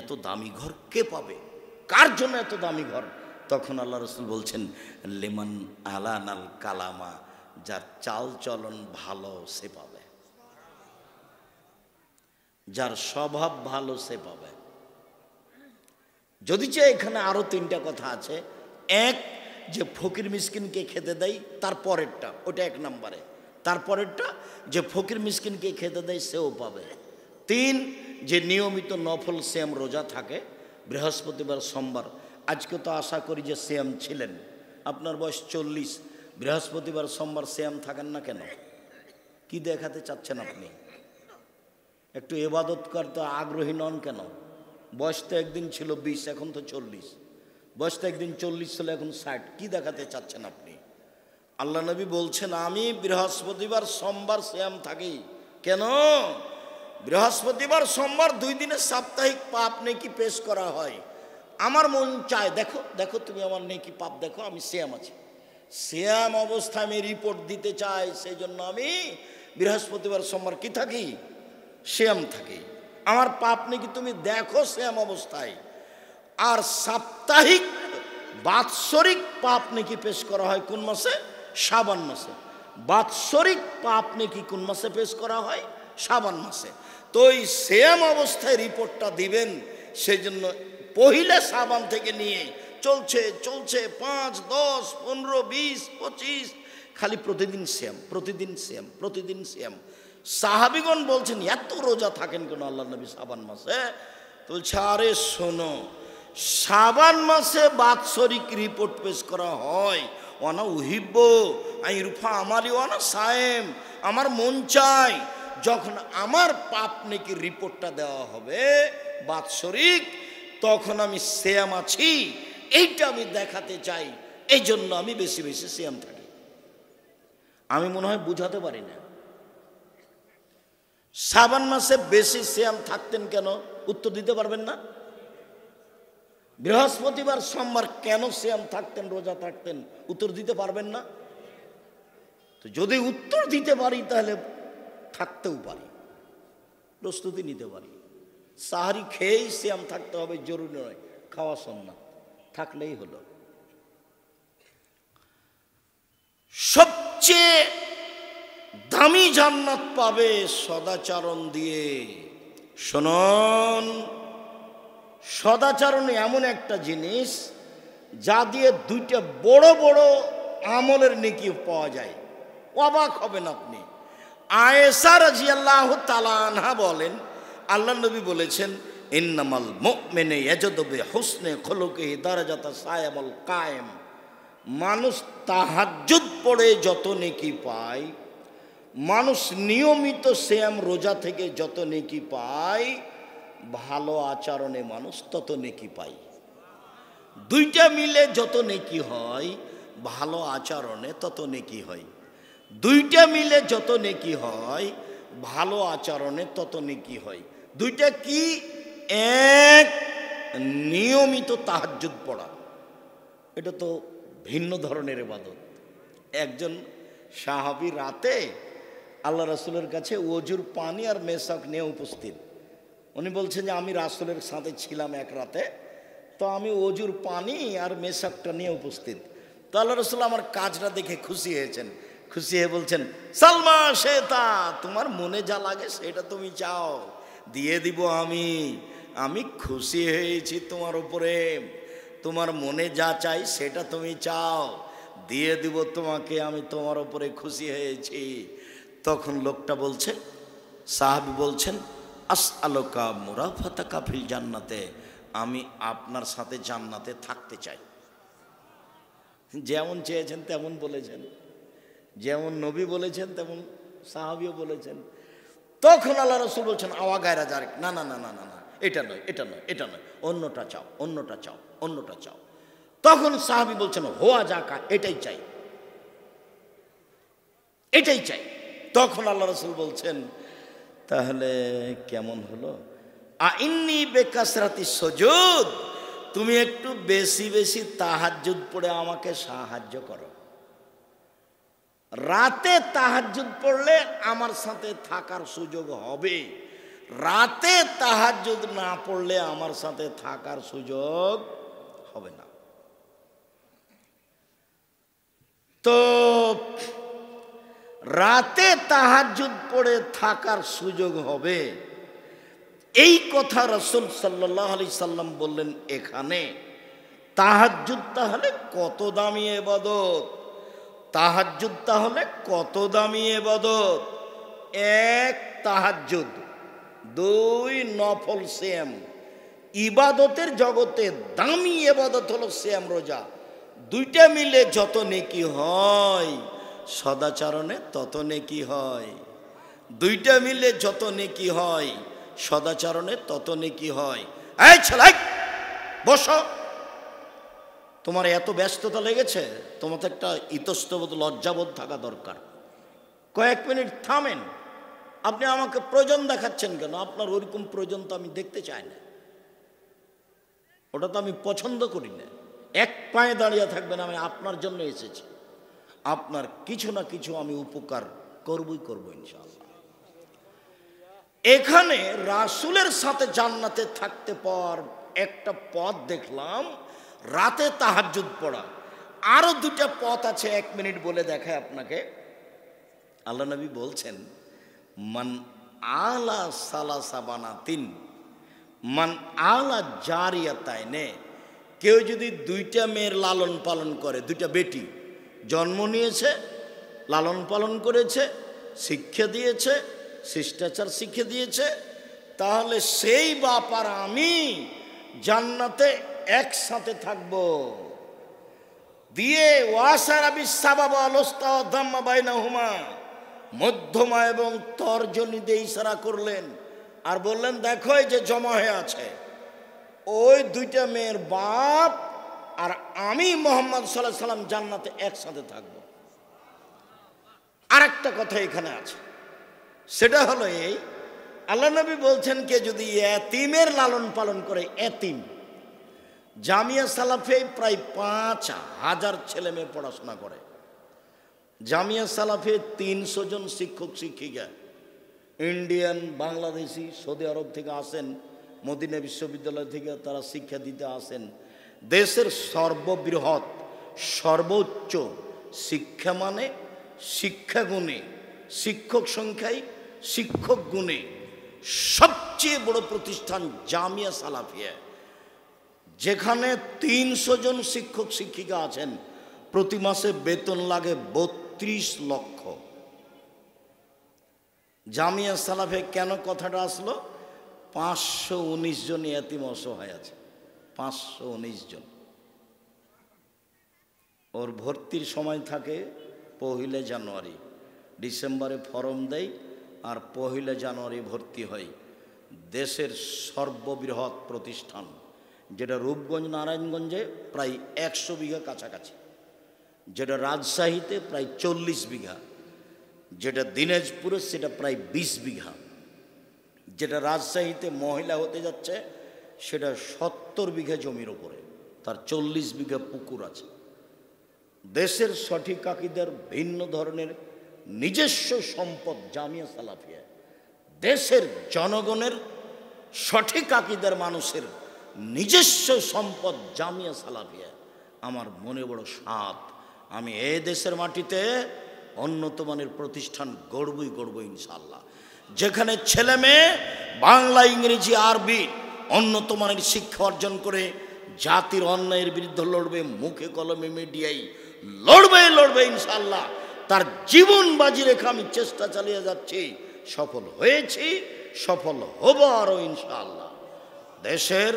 Speaker 1: এত দামি ঘর কে পাবে কার জন্য এত দামি ঘর তখন আল্লাহ রসুল বলছেন লেমন আলানাল কালামা যার চাল চলন ভালো সে পাবে যার স্বভাব ভালো সে পাবে যদি চাই এখানে আরো তিনটা কথা আছে এক যে ফকির মিসকিনকে খেতে দেয় তার পরেরটা ওটা এক নম্বরে তার পরেরটা যে ফকির মিসকিনকে খেতে দেয় সেও পাবে তিন যে নিয়মিত নফল শ্যাম রোজা থাকে বৃহস্পতিবার সোমবার আজকে তো আশা করি যে শ্যাম ছিলেন আপনার বয়স চল্লিশ বৃহস্পতিবার সোমবার শ্যাম থাকেন না কেন কি দেখাতে চাচ্ছেন আপনি একটু এবাদত করতে আগ্রহী নন কেন বয়স তো একদিন ছিল বিশ এখন তো চল্লিশ বয়স তো একদিন চল্লিশ ছিল এখন ষাট কি দেখাতে চাচ্ছেন আপনি আল্লাহ নবী বলছেন আমি বৃহস্পতিবার সোমবার শ্যাম থাকি কেন বৃহস্পতিবার সোমবার দুই দিনের সাপ্তাহিক পাপ কি পেশ করা হয় আমার মন চায় দেখো দেখো তুমি আমার নেকি পাপ দেখো আমি শ্যাম আছি শ্যাম অবস্থা আমি রিপোর্ট দিতে চাই সেই জন্য আমি বৃহস্পতিবার সোমবার কি থাকি শ্যাম থাকি আমার পাপ নাকি তুমি দেখো শ্যাম অবস্থায় আর সাপ্তাহিক বাৎসরিক পাপ নাকি পেশ করা হয় কোন মাসে সাবান মাসে বাৎসরিক পাপ নাকি কোন মাসে পেশ করা হয় সাবান মাসে তো ওই শ্যাম অবস্থায় রিপোর্টটা দিবেন সেই জন্য পহিলা সাবান থেকে নিয়ে চলছে চলছে পাঁচ দশ পনেরো বিশ পঁচিশ খালি প্রতিদিন শ্যাম প্রতিদিন শ্যাম প্রতিদিন শ্যাম সাহাবিগণ বলছেন এত রোজা থাকেন কেন আল্লাহ নবী সাবান মাসে তো বলছে আরে শোনো সাবান মাসে বাৎসরিক রিপোর্ট পেশ করা হয় অনা উহিব্য আই রুফা আমারই অনা সায়েম আমার মন চাই যখন আমার পাপ নাকি রিপোর্টটা দেওয়া হবে বাৎসরিক তখন আমি শ্যাম আছি এইটা আমি দেখাতে চাই এই জন্য আমি বেশি বেশি শ্যাম থাকি আমি মনে হয় বুঝাতে পারি না শ্রাবণ মাসে বেশি শ্যাম থাকতেন কেন উত্তর দিতে পারবেন না বৃহস্পতিবার সোমবার কেন শ্যাম থাকতেন রোজা থাকতেন উত্তর দিতে পারবেন না তো যদি উত্তর দিতে পারি তাহলে থাকতেও পারি প্রস্তুতি নিতে পারি সাহারি খেয়েই শ্যাম থাকতে হবে জরুরি নয় খাওয়া সন্না থাকলেই হলো সবচেয়ে দামি জান্নাত পাবে সদাচারণ দিয়ে শোনন সদাচরণ এমন একটা জিনিস যা দিয়ে দুইটা বড় বড় আমলের নেকি পাওয়া যায় অবাক হবেন আপনি আয়েসা রাজিয়াল্লাহ তালানহা আনহা বলেন আল্লাহ নবী বলেছেন ইন্নামাল মেনে এজদবে হোসনে খোলকে দারাজাত সায়ামল কায়েম মানুষ তাহাজ্জুদ পড়ে যত নেকি পায় মানুষ নিয়মিত শ্যাম রোজা থেকে যত নেকি পায় ভালো আচরণে মানুষ তত নেকি পায় দুইটা মিলে যত নেকি হয় ভালো আচরণে তত নেকি হয় দুইটা মিলে যত নেকি হয় ভালো আচরণে তত নেকি হয় দুইটা কি এক নিয়মিত তাহাজুদ পড়া এটা তো ভিন্ন ধরনের এবাদত একজন সাহাবি রাতে আল্লাহ রাসুলের কাছে ওজুর পানি আর মেসাক নিয়ে উপস্থিত উনি বলছেন যে আমি রাসুলের সাথে ছিলাম এক রাতে তো আমি অজুর পানি আর মেসাকটা নিয়ে উপস্থিত তো আল্লাহ রসুল আমার কাজটা দেখে খুশি হয়েছেন খুশি হয়ে বলছেন সালমা শেতা তোমার মনে যা লাগে সেটা তুমি চাও দিয়ে দিব আমি আমি খুশি হয়েছি তোমার উপরে তোমার মনে যা চাই সেটা তুমি চাও দিয়ে দিব তোমাকে আমি তোমার উপরে খুশি হয়েছি তখন লোকটা বলছে সাহাবি বলছেন আস আলোকা মুরাফাতা কাফিল জান্নাতে আমি আপনার সাথে জান্নাতে থাকতে চাই যেমন চেয়েছেন তেমন বলেছেন যেমন নবী বলেছেন তেমন সাহাবিও বলেছেন তখন আল্লাহ রসুল বলছেন আওয়া গায়রা জারেক না না না না না না এটা নয় এটা নয় এটা নয় অন্যটা চাও অন্যটা চাও অন্যটা চাও তখন সাহাবি বলছেন হোয়া যাকা এটাই চাই এটাই চাই তখন আল্লাহ রসুল বলছেন তাহলে কেমন হলো আইনি বেকাসরাতি সজুদ তুমি একটু বেশি বেশি তাহাজুদ পড়ে আমাকে সাহায্য করো রাতে তাহাজুদ পড়লে আমার সাথে থাকার সুযোগ হবে রাতে তাহাজুদ না পড়লে আমার সাথে থাকার সুযোগ হবে না তো রাতে তাহাজুদ পড়ে থাকার সুযোগ হবে এই কথা রসুল সাল্লাহ আলি সাল্লাম বললেন এখানে তাহাজুদ তাহলে কত দামি এবাদত তাহাজ্জুদ তাহলে কত দামি এবাদত এক তাহাজুদ দুই নফল শ্যাম ইবাদতের জগতে দামি এবাদত হলো শ্যাম রোজা দুইটা মিলে যত নেকি হয় সদাচারণে তত নেকি হয় দুইটা মিলে যত নেকি হয় সদাচারণে তত নেকি হয় এই ছেলে বসো তোমার এত ব্যস্ততা লেগেছে তোমার তো একটা ইতস্তবোধ লজ্জাবোধ থাকা দরকার কয়েক মিনিট থামেন আপনি আমাকে প্রয়োজন দেখাচ্ছেন কেন আপনার ওইরকম প্রয়োজন তো আমি দেখতে চাই না ওটা তো আমি পছন্দ করি না এক পায়ে দাঁড়িয়ে থাকবেন আমি আপনার জন্য এসেছি আপনার কিছু না কিছু আমি উপকার করবই করবো ইনশাল্লাহ এখানে রাসুলের সাথে জান্নাতে থাকতে পার একটা পথ দেখলাম রাতে তাহাজুদ পড়া আরও দুটা পথ আছে এক মিনিট বলে দেখায় আপনাকে আল্লাহ নবী বলছেন মান আলা সালা সাবানা তিন মান আলা জারিয়া তাই নে কেউ যদি দুইটা মেয়ের লালন পালন করে দুইটা বেটি জন্ম নিয়েছে লালন পালন করেছে শিক্ষা দিয়েছে শিষ্টাচার শিক্ষা দিয়েছে তাহলে সেই বাপার আমি জান্নাতে একসাথে থাকব দিয়ে ওয়াসার বিশ্বাবা লস্তা ধাম্মা বাইনা হুমা মধ্যমা এবং তর্জনী দিয়ে ইশারা করলেন আর বললেন দেখো যে জমা হয়ে আছে ওই দুইটা মেয়ের বাপ আর আমি মোহাম্মদ সাল্লাহ সাল্লাম জান্নাতে একসাথে থাকব আর একটা কথা এখানে আছে সেটা হলো এই আল্লাহ নবী বলছেন কে যদি এতিমের লালন পালন করে এতিম জামিয়া সালাফে প্রায় পাঁচ হাজার ছেলে মেয়ে পড়াশোনা করে জামিয়া সালাফে তিনশো জন শিক্ষক শিক্ষিকা ইন্ডিয়ান বাংলাদেশি সৌদি আরব থেকে আসেন মদিনা বিশ্ববিদ্যালয় থেকে তারা শিক্ষা দিতে আসেন দেশের সর্ববৃহৎ সর্বোচ্চ শিক্ষা মানে শিক্ষাগুণে শিক্ষক সংখ্যায় শিক্ষক গুণে সবচেয়ে বড় প্রতিষ্ঠান জামিয়া সালাফিয়া যেখানে তিনশো জন শিক্ষক শিক্ষিকা আছেন প্রতি মাসে বেতন লাগে বত্রিশ লক্ষ জামিয়া সালাফে কেন কথাটা আসলো পাঁচশো উনিশ জন ইয়াতিম অসহায় আছে পাঁচশো উনিশ জন ওর ভর্তির সময় থাকে পহিলা জানুয়ারি ডিসেম্বরে ফর্ম দেয় আর পহিলা জানুয়ারি ভর্তি হয় দেশের সর্ববৃহৎ প্রতিষ্ঠান যেটা রূপগঞ্জ নারায়ণগঞ্জে প্রায় একশো বিঘা কাছাকাছি যেটা রাজশাহীতে প্রায় চল্লিশ বিঘা যেটা দিনাজপুরে সেটা প্রায় বিশ বিঘা যেটা রাজশাহীতে মহিলা হতে যাচ্ছে সেটা সত্তর বিঘা জমির ওপরে তার চল্লিশ বিঘা পুকুর আছে দেশের সঠিক কাকিদের ভিন্ন ধরনের নিজস্ব সম্পদ জামিয়া সালাফিয়া দেশের জনগণের সঠিক কাকিদের মানুষের নিজস্ব সম্পদ জামিয়া সালাফিয়া আমার মনে বড় সাত আমি এ দেশের মাটিতে অন্যতমানের মানের প্রতিষ্ঠান গড়বই গড়ব ইনশাল্লাহ যেখানে ছেলে মেয়ে বাংলা ইংরেজি আরবি অন্যতমানের মানের শিক্ষা অর্জন করে জাতির অন্যায়ের বিরুদ্ধে লড়বে মুখে কলমে মিডিয়াই লড়বে লড়বে ইনশাল্লাহ তার জীবন বাজি রেখে আমি চেষ্টা চালিয়ে যাচ্ছি সফল হয়েছি সফল হব আরও ইনশাল্লাহ দেশের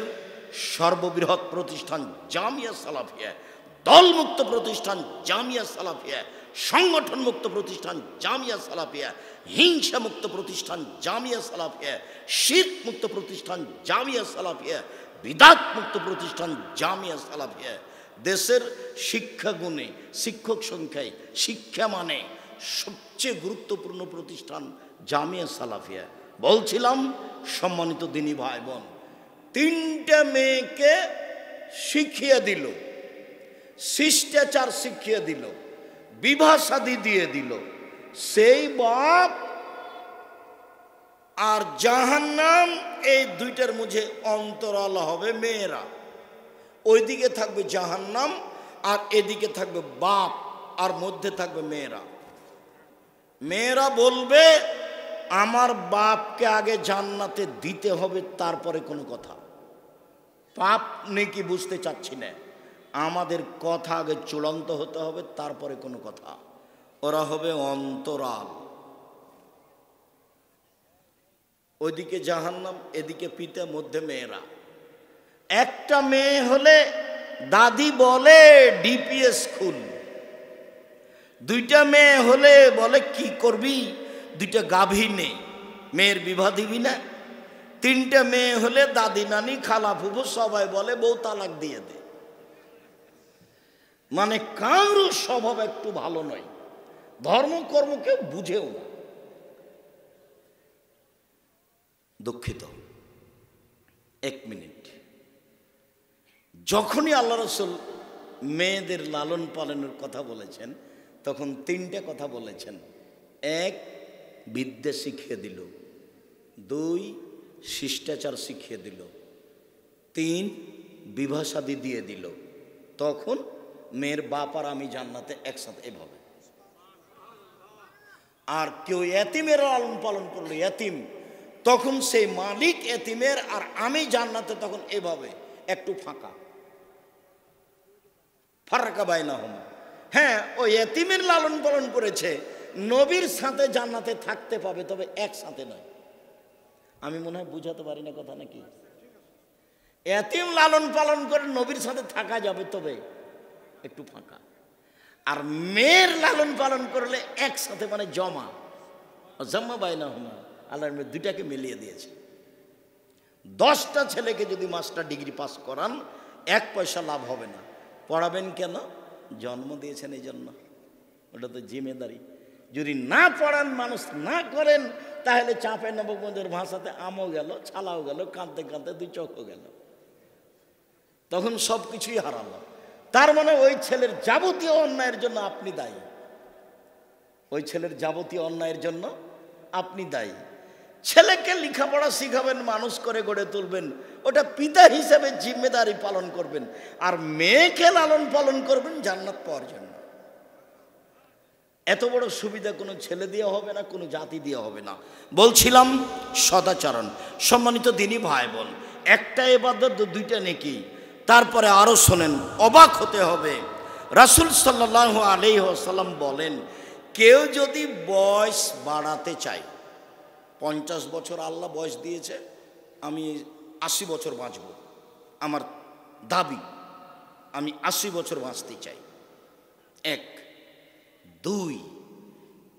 Speaker 1: সর্ববৃহৎ প্রতিষ্ঠান জামিয়া সালাফিয়া দলমুক্ত প্রতিষ্ঠান জামিয়া সালাফিয়া সংগঠন মুক্ত প্রতিষ্ঠান জামিয়া সালাফিয়া হিংসা মুক্ত প্রতিষ্ঠান জামিয়া সালাফিয়া শীত মুক্ত প্রতিষ্ঠান জামিয়া সালাফিয়া বিদাত মুক্ত প্রতিষ্ঠান জামিয়া সালাফিয়া দেশের শিক্ষাগুণে শিক্ষক সংখ্যায় শিক্ষা মানে সবচেয়ে গুরুত্বপূর্ণ প্রতিষ্ঠান জামিয়া সালাফিয়া বলছিলাম সম্মানিত দিনী ভাই বোন তিনটা মেয়েকে শিখিয়ে দিল শিষ্টাচার শিখিয়ে দিল বিবাহ দিয়ে দিল সেই বাপ আর জাহান্নাম এই দুইটার মধ্যে অন্তরাল হবে মেয়েরা ওইদিকে থাকবে জাহান্নাম আর এদিকে থাকবে বাপ আর মধ্যে থাকবে মেয়েরা মেয়েরা বলবে আমার বাপকে আগে জান্নাতে দিতে হবে তারপরে কোনো কথা পাপ নেই কি বুঝতে চাচ্ছি না আমাদের কথা আগে চূড়ান্ত হতে হবে তারপরে কোনো কথা ওরা হবে অন্তরাল ওইদিকে জাহান্নাম এদিকে পিতা মধ্যে মেয়েরা একটা মেয়ে হলে দাদি বলে ডিপিএস খুন দুইটা মেয়ে হলে বলে কি করবি দুইটা গাভী নেই মেয়ের বিবাহ দিবি না তিনটা মেয়ে হলে দাদি নানি খালা ফুফু সবাই বলে বউ তালাক দিয়ে দে মানে কারো স্বভাব একটু ভালো নয় কর্ম কেউ বুঝেও না দুঃখিত এক মিনিট যখনই আল্লাহ রসুল মেয়েদের লালন পালনের কথা বলেছেন তখন তিনটে কথা বলেছেন এক বিদ্যা শিখিয়ে দিল দুই শিষ্টাচার শিখিয়ে দিল তিন বিভাসাদি দিয়ে দিল তখন মেয়ের বাপ আর আমি জান্নাতে একসাথে এভাবে আর কেউ এতিমের লালন পালন করলো এতিম তখন সেই মালিক এতিমের আর আমি জান্নাতে তখন এভাবে একটু ফাঁকা ফারাকা বাইনা হম হ্যাঁ ওই এতিমের লালন পালন করেছে নবীর সাথে জান্নাতে থাকতে পাবে তবে একসাথে নয় আমি মনে হয় বুঝাতে পারি না কথা নাকি এতিম লালন পালন করে নবীর সাথে থাকা যাবে তবে একটু ফাঁকা আর মেয়ের লালন পালন করলে একসাথে মানে জমা জমা না হুমা আল্লাহ দুইটাকে মিলিয়ে দিয়েছে দশটা ছেলেকে যদি মাস্টার ডিগ্রি পাস করান এক পয়সা লাভ হবে না পড়াবেন কেন জন্ম দিয়েছেন এই জন্য ওটা তো জিমেদারি যদি না পড়ান মানুষ না করেন তাহলে চাঁপে নববন্ধুর ভাষাতে আমও গেল ছালাও গেল কাঁদতে কাঁদতে দুই চোখও গেল তখন সব কিছুই হারালো তার মানে ওই ছেলের যাবতীয় অন্যায়ের জন্য আপনি দায়ী ওই ছেলের যাবতীয় অন্যায়ের জন্য আপনি দায়ী ছেলেকে লেখাপড়া শিখাবেন মানুষ করে গড়ে তুলবেন ওটা পিতা হিসেবে জিম্মেদারি পালন করবেন আর মেয়েকে লালন পালন করবেন জান্নাত পাওয়ার জন্য এত বড় সুবিধা কোনো ছেলে দিয়ে হবে না কোনো জাতি দিয়ে হবে না বলছিলাম সদাচরণ সম্মানিত দিনই ভাই বোন একটা এবাদত দুইটা নেকি তারপরে আরও শোনেন অবাক হতে হবে রাসুল সাল্লাহ আলাইসাল্লাম বলেন কেউ যদি বয়স বাড়াতে চায় পঞ্চাশ বছর আল্লাহ বয়স দিয়েছে আমি আশি বছর বাঁচব আমার দাবি আমি আশি বছর বাঁচতে চাই এক দুই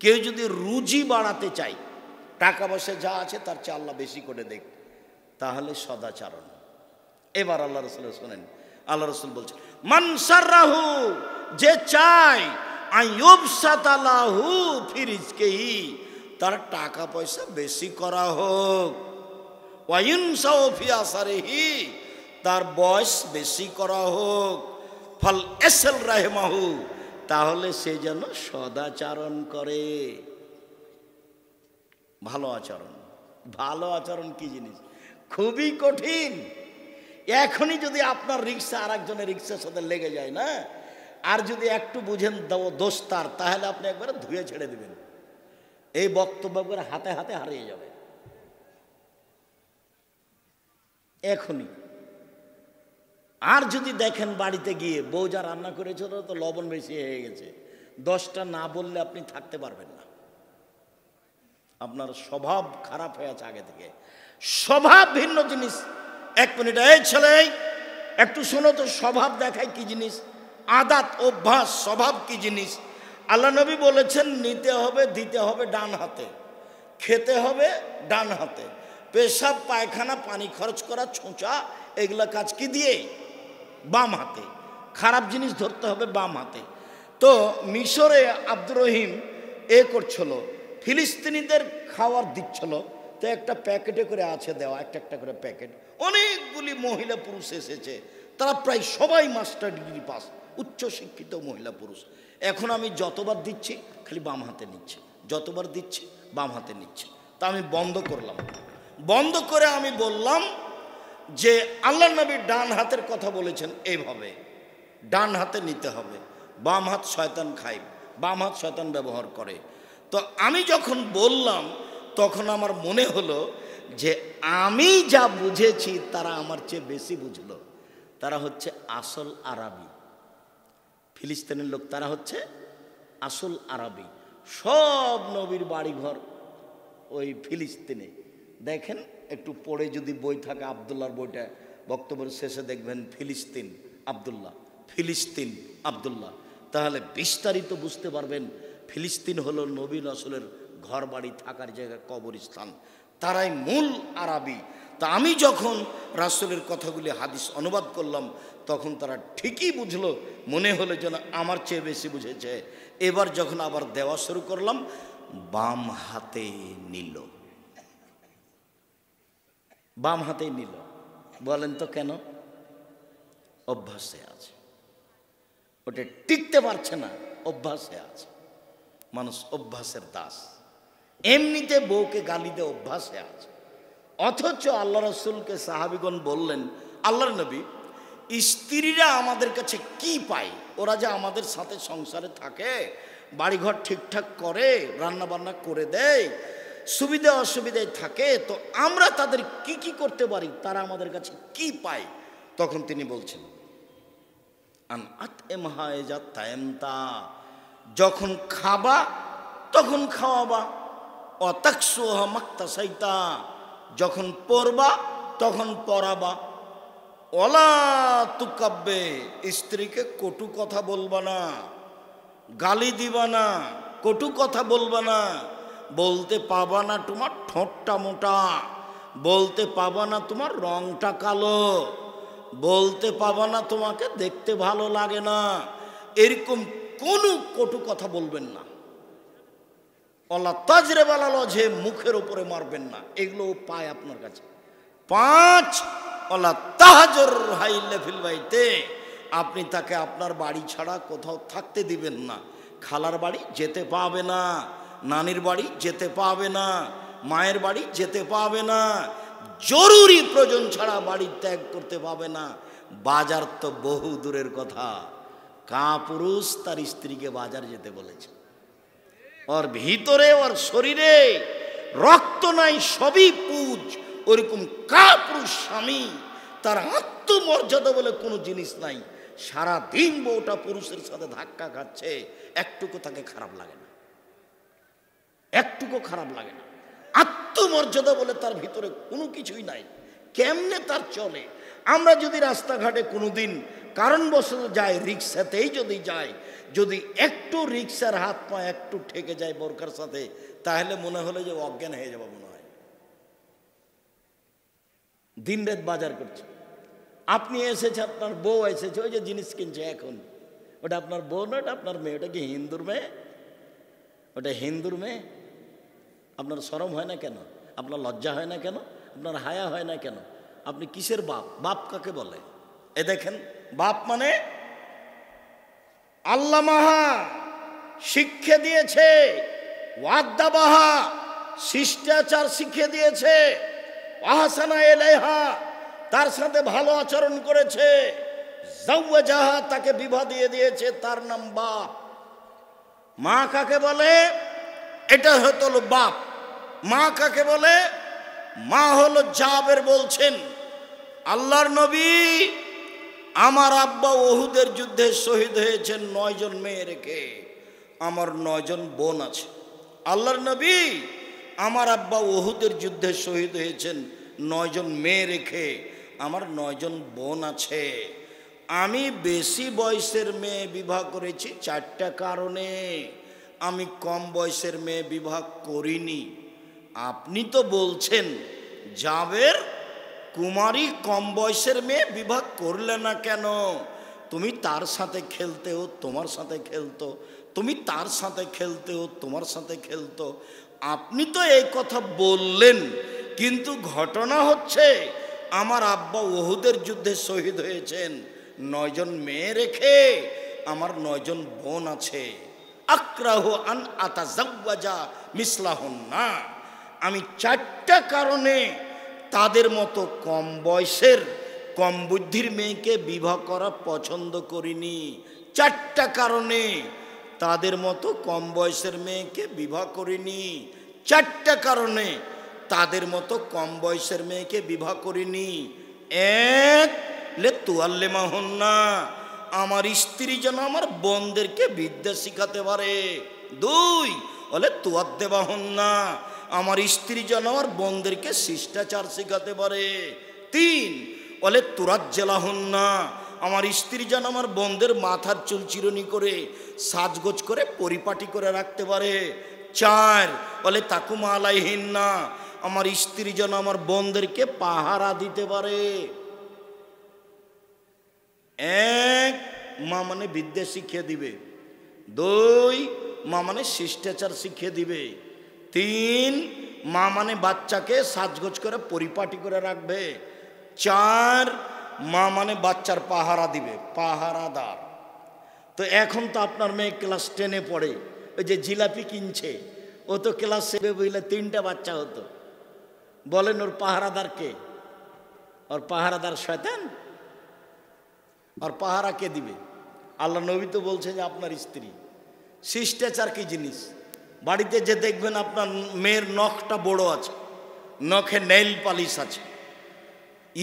Speaker 1: কেউ যদি রুজি বাড়াতে চায় টাকা পয়সা যা আছে তার চেয়ে আল্লাহ বেশি করে দেখ তাহলে সদাচারণ এবার আল্লাহ রসুল শোনেন আল্লাহ রসুল বলছে মানসার রাহু যে চায় তার টাকা পয়সা বেশি করা হোক তার বয়স বেশি করা হোক ফল এসেল মাহু তাহলে সে যেন সদাচারণ করে ভালো আচরণ ভালো আচরণ কি জিনিস খুবই কঠিন এখনই যদি আপনার রিক্সা আর একজনের রিক্সার সাথে লেগে যায় না আর যদি একটু বুঝেন দাও দোস্তার তাহলে আপনি একবারে ধুয়ে ছেড়ে দেবেন এই বক্তব্য করে হাতে হাতে হারিয়ে যাবে এখনই আর যদি দেখেন বাড়িতে গিয়ে বউ যা রান্না করেছিল তো লবণ বেশি হয়ে গেছে দশটা না বললে আপনি থাকতে পারবেন না আপনার স্বভাব খারাপ হয়ে আছে আগে থেকে স্বভাব ভিন্ন জিনিস এক মিনিট এই ছেলে একটু শোনো তো স্বভাব দেখায় কি জিনিস আদাত অভ্যাস স্বভাব কি জিনিস আল্লাহ নবী বলেছেন নিতে হবে দিতে হবে ডান হাতে খেতে হবে ডান হাতে পেশাব পায়খানা পানি খরচ করা ছোঁচা এগুলা কাজ কি দিয়ে বাম হাতে খারাপ জিনিস ধরতে হবে বাম হাতে তো মিশরে আব্দুর রহিম এ করছিল ফিলিস্তিনিদের খাওয়ার দিচ্ছিল তো একটা প্যাকেটে করে আছে দেওয়া একটা একটা করে প্যাকেট অনেকগুলি মহিলা পুরুষ এসেছে তারা প্রায় সবাই মাস্টার ডিগ্রি পাস উচ্চশিক্ষিত মহিলা পুরুষ এখন আমি যতবার দিচ্ছি খালি বাম হাতে নিচ্ছে যতবার দিচ্ছি বাম হাতে নিচ্ছে তা আমি বন্ধ করলাম বন্ধ করে আমি বললাম যে আল্লাহ নবীর ডান হাতের কথা বলেছেন এইভাবে ডান হাতে নিতে হবে বাম হাত শয়তান খাই বাম হাত শয়তান ব্যবহার করে তো আমি যখন বললাম তখন আমার মনে হলো যে আমি যা বুঝেছি তারা আমার চেয়ে বেশি বুঝলো তারা হচ্ছে আসল আরবি ফিলিস্তিনের লোক তারা হচ্ছে আসল আরবি সব নবীর বাড়িঘর ওই ফিলিস্তিনে দেখেন একটু পড়ে যদি বই থাকে আবদুল্লার বইটা বক্তব্যের শেষে দেখবেন ফিলিস্তিন আবদুল্লাহ ফিলিস্তিন আবদুল্লাহ তাহলে বিস্তারিত বুঝতে পারবেন ফিলিস্তিন হল নবীন আসলের ঘর বাড়ি থাকার জায়গা কবরস্থান তারাই মূল আরবি তা আমি যখন রাসুলের কথাগুলি হাদিস অনুবাদ করলাম তখন তারা ঠিকই বুঝলো মনে হলো যেন আমার চেয়ে বেশি বুঝেছে এবার যখন আবার দেওয়া শুরু করলাম বাম হাতে নিল বাম হাতেই নিল বলেন তো কেন অভ্যাসে আছে ওটা টিকতে পারছে না অভ্যাসে আছে মানুষ অভ্যাসের দাস এমনিতে বউকে গালিতে অভ্যাসে আছে অথচ আল্লাহ রসুলকে সাহাবিগণ বললেন আল্লাহর নবী স্ত্রীরা আমাদের কাছে কি পায় ওরা যে আমাদের সাথে সংসারে থাকে বাড়িঘর ঠিকঠাক করে রান্নাবান্না করে দেয় সুবিধা অসুবিধায় থাকে তো আমরা তাদের কি কি করতে পারি তারা আমাদের কাছে কি পায় তখন তিনি বলছেন আন যখন খাবা তখন খাওয়াবা অতাকসুহ সাইতা যখন পড়বা তখন পড়াবা অলা কাব্যে স্ত্রীকে কটু কথা বলবা না গালি দিবা না কটু কথা বলবা না বলতে পাবা না তোমার ঠোঁটটা মোটা বলতে পাবা না তোমার রংটা কালো বলতে পাবা না তোমাকে দেখতে ভালো লাগে না এরকম কোনো কটু কথা বলবেন না অল্লা তাজরে বালা লজে মুখের ওপরে মারবেন না এগুলো পায় আপনার কাছে পাঁচ অল্লা তাহাজর হাইলে ফিলবাইতে আপনি তাকে আপনার বাড়ি ছাড়া কোথাও থাকতে দিবেন না খালার বাড়ি যেতে পাবে না নানির বাড়ি যেতে পাবে না মায়ের বাড়ি যেতে পাবে না জরুরি প্রয়োজন ছাড়া বাড়ি ত্যাগ করতে পাবে না বাজার তো বহু দূরের কথা কা পুরুষ তার স্ত্রীকে বাজার যেতে বলেছে ওর ভিতরে ওর শরীরে রক্ত নাই সবই পুজ ওরকম কা পুরুষ স্বামী তার আত্মমর্যাদা বলে কোনো জিনিস নাই সারা দিন বউটা পুরুষের সাথে ধাক্কা খাচ্ছে একটুকু তাকে খারাপ লাগে একটুকু খারাপ লাগে না আত্মমর্যাদা বলে তার ভিতরে কোনো কিছুই নাই কেমনে তার চলে আমরা যদি রাস্তাঘাটে কোনো দিন কারণবশত যাই রিক্সাতেই যদি যাই যদি একটু রিক্সার হাত পা একটু ঠেকে যায় বোরকার সাথে তাহলে মনে হলো যে অজ্ঞান হয়ে যাবো মনে হয় দিন রাত বাজার করছে আপনি এসেছে আপনার বউ এসেছে ওই যে জিনিস কিনছে এখন ওটা আপনার বউ না ওটা আপনার মেয়ে ওটা কি হিন্দুর মেয়ে ওটা হিন্দুর মেয়ে আপনার সরম হয় না কেন আপনার লজ্জা হয় না কেন আপনার হায়া হয় না কেন আপনি কিসের বাপ বাপ কাকে বলে এ দেখেন বাপ মানে আল্লামাহা শিক্ষে দিয়েছে বাহা শিষ্টাচার শিখে দিয়েছে আহাসানা এলেহা তার সাথে ভালো আচরণ করেছে জাহা তাকে বিবাহ দিয়ে দিয়েছে তার নাম বাপ মা কাকে বলে এটা হতো বাপ মা কাকে বলে মা হলো জাবের বলছেন আল্লাহর নবী আমার আব্বা ওহুদের যুদ্ধে শহীদ হয়েছেন নয়জন মেয়ে রেখে আমার নয়জন বোন আছে আল্লাহর নবী আমার আব্বা ওহুদের যুদ্ধে শহীদ হয়েছেন নয়জন মেয়ে রেখে আমার নয়জন বোন আছে আমি বেশি বয়সের মেয়ে বিবাহ করেছি চারটা কারণে আমি কম বয়সের মেয়ে বিবাহ করিনি আপনি তো বলছেন জাবের কুমারী কম বয়সের মেয়ে বিবাহ করলে না কেন তুমি তার সাথে খেলতেও তোমার সাথে খেলতো তুমি তার সাথে খেলতেও তোমার সাথে খেলতো আপনি তো এই কথা বললেন কিন্তু ঘটনা হচ্ছে আমার আব্বা ওহুদের যুদ্ধে শহীদ হয়েছেন নয়জন মেয়ে রেখে আমার নয়জন বোন আছে আক্রাহ আন আতাজাব্বাজা মিসলাহন না আমি চারটা কারণে তাদের মতো কম বয়সের কম বুদ্ধির মেয়েকে বিবাহ করা পছন্দ করিনি চারটা কারণে তাদের মতো কম বয়সের মেয়েকে বিবাহ করিনি চারটা কারণে তাদের মতো কম বয়সের মেয়েকে বিবাহ করিনি এক লে তুয়াল্লে মাহন্না আমার স্ত্রী যেন আমার বোনদেরকে বিদ্যা শিখাতে পারে দুই হলে তুয়াদ্দে মাহন্না আমার স্ত্রী যেন আমার বোনদেরকে শিষ্টাচার শেখাতে পারে তিন বলে জেলা হন না আমার স্ত্রী যেন আমার বন্ধের মাথার চুল চিরনি করে সাজগোজ করে পরিপাটি করে রাখতে পারে চার বলে তাকু আলাইহীন না আমার স্ত্রী যেন আমার বন্ধেরকে পাহারা দিতে পারে এক মা মানে বিদ্যা শিখিয়ে দিবে দুই মা মানে শিষ্টাচার শিখিয়ে দিবে তিন মা মানে বাচ্চাকে সাজগোজ করে পরিপাটি করে রাখবে চার মা মানে বাচ্চার পাহারা দিবে পাহারাদার তো এখন তো আপনার মেয়ে ক্লাস টেনে পড়ে ওই যে জিলাপি কিনছে ও তো ক্লাস সেভে বুঝলে তিনটা বাচ্চা হতো বলেন ওর পাহারাদার কে ওর পাহারাদার শয়তান আর পাহারা কে দিবে আল্লাহ নবী তো বলছে যে আপনার স্ত্রী শিষ্টাচার কি জিনিস বাড়িতে যে দেখবেন আপনার মেয়ের নখটা বড় আছে নখে নেইল পালিশ আছে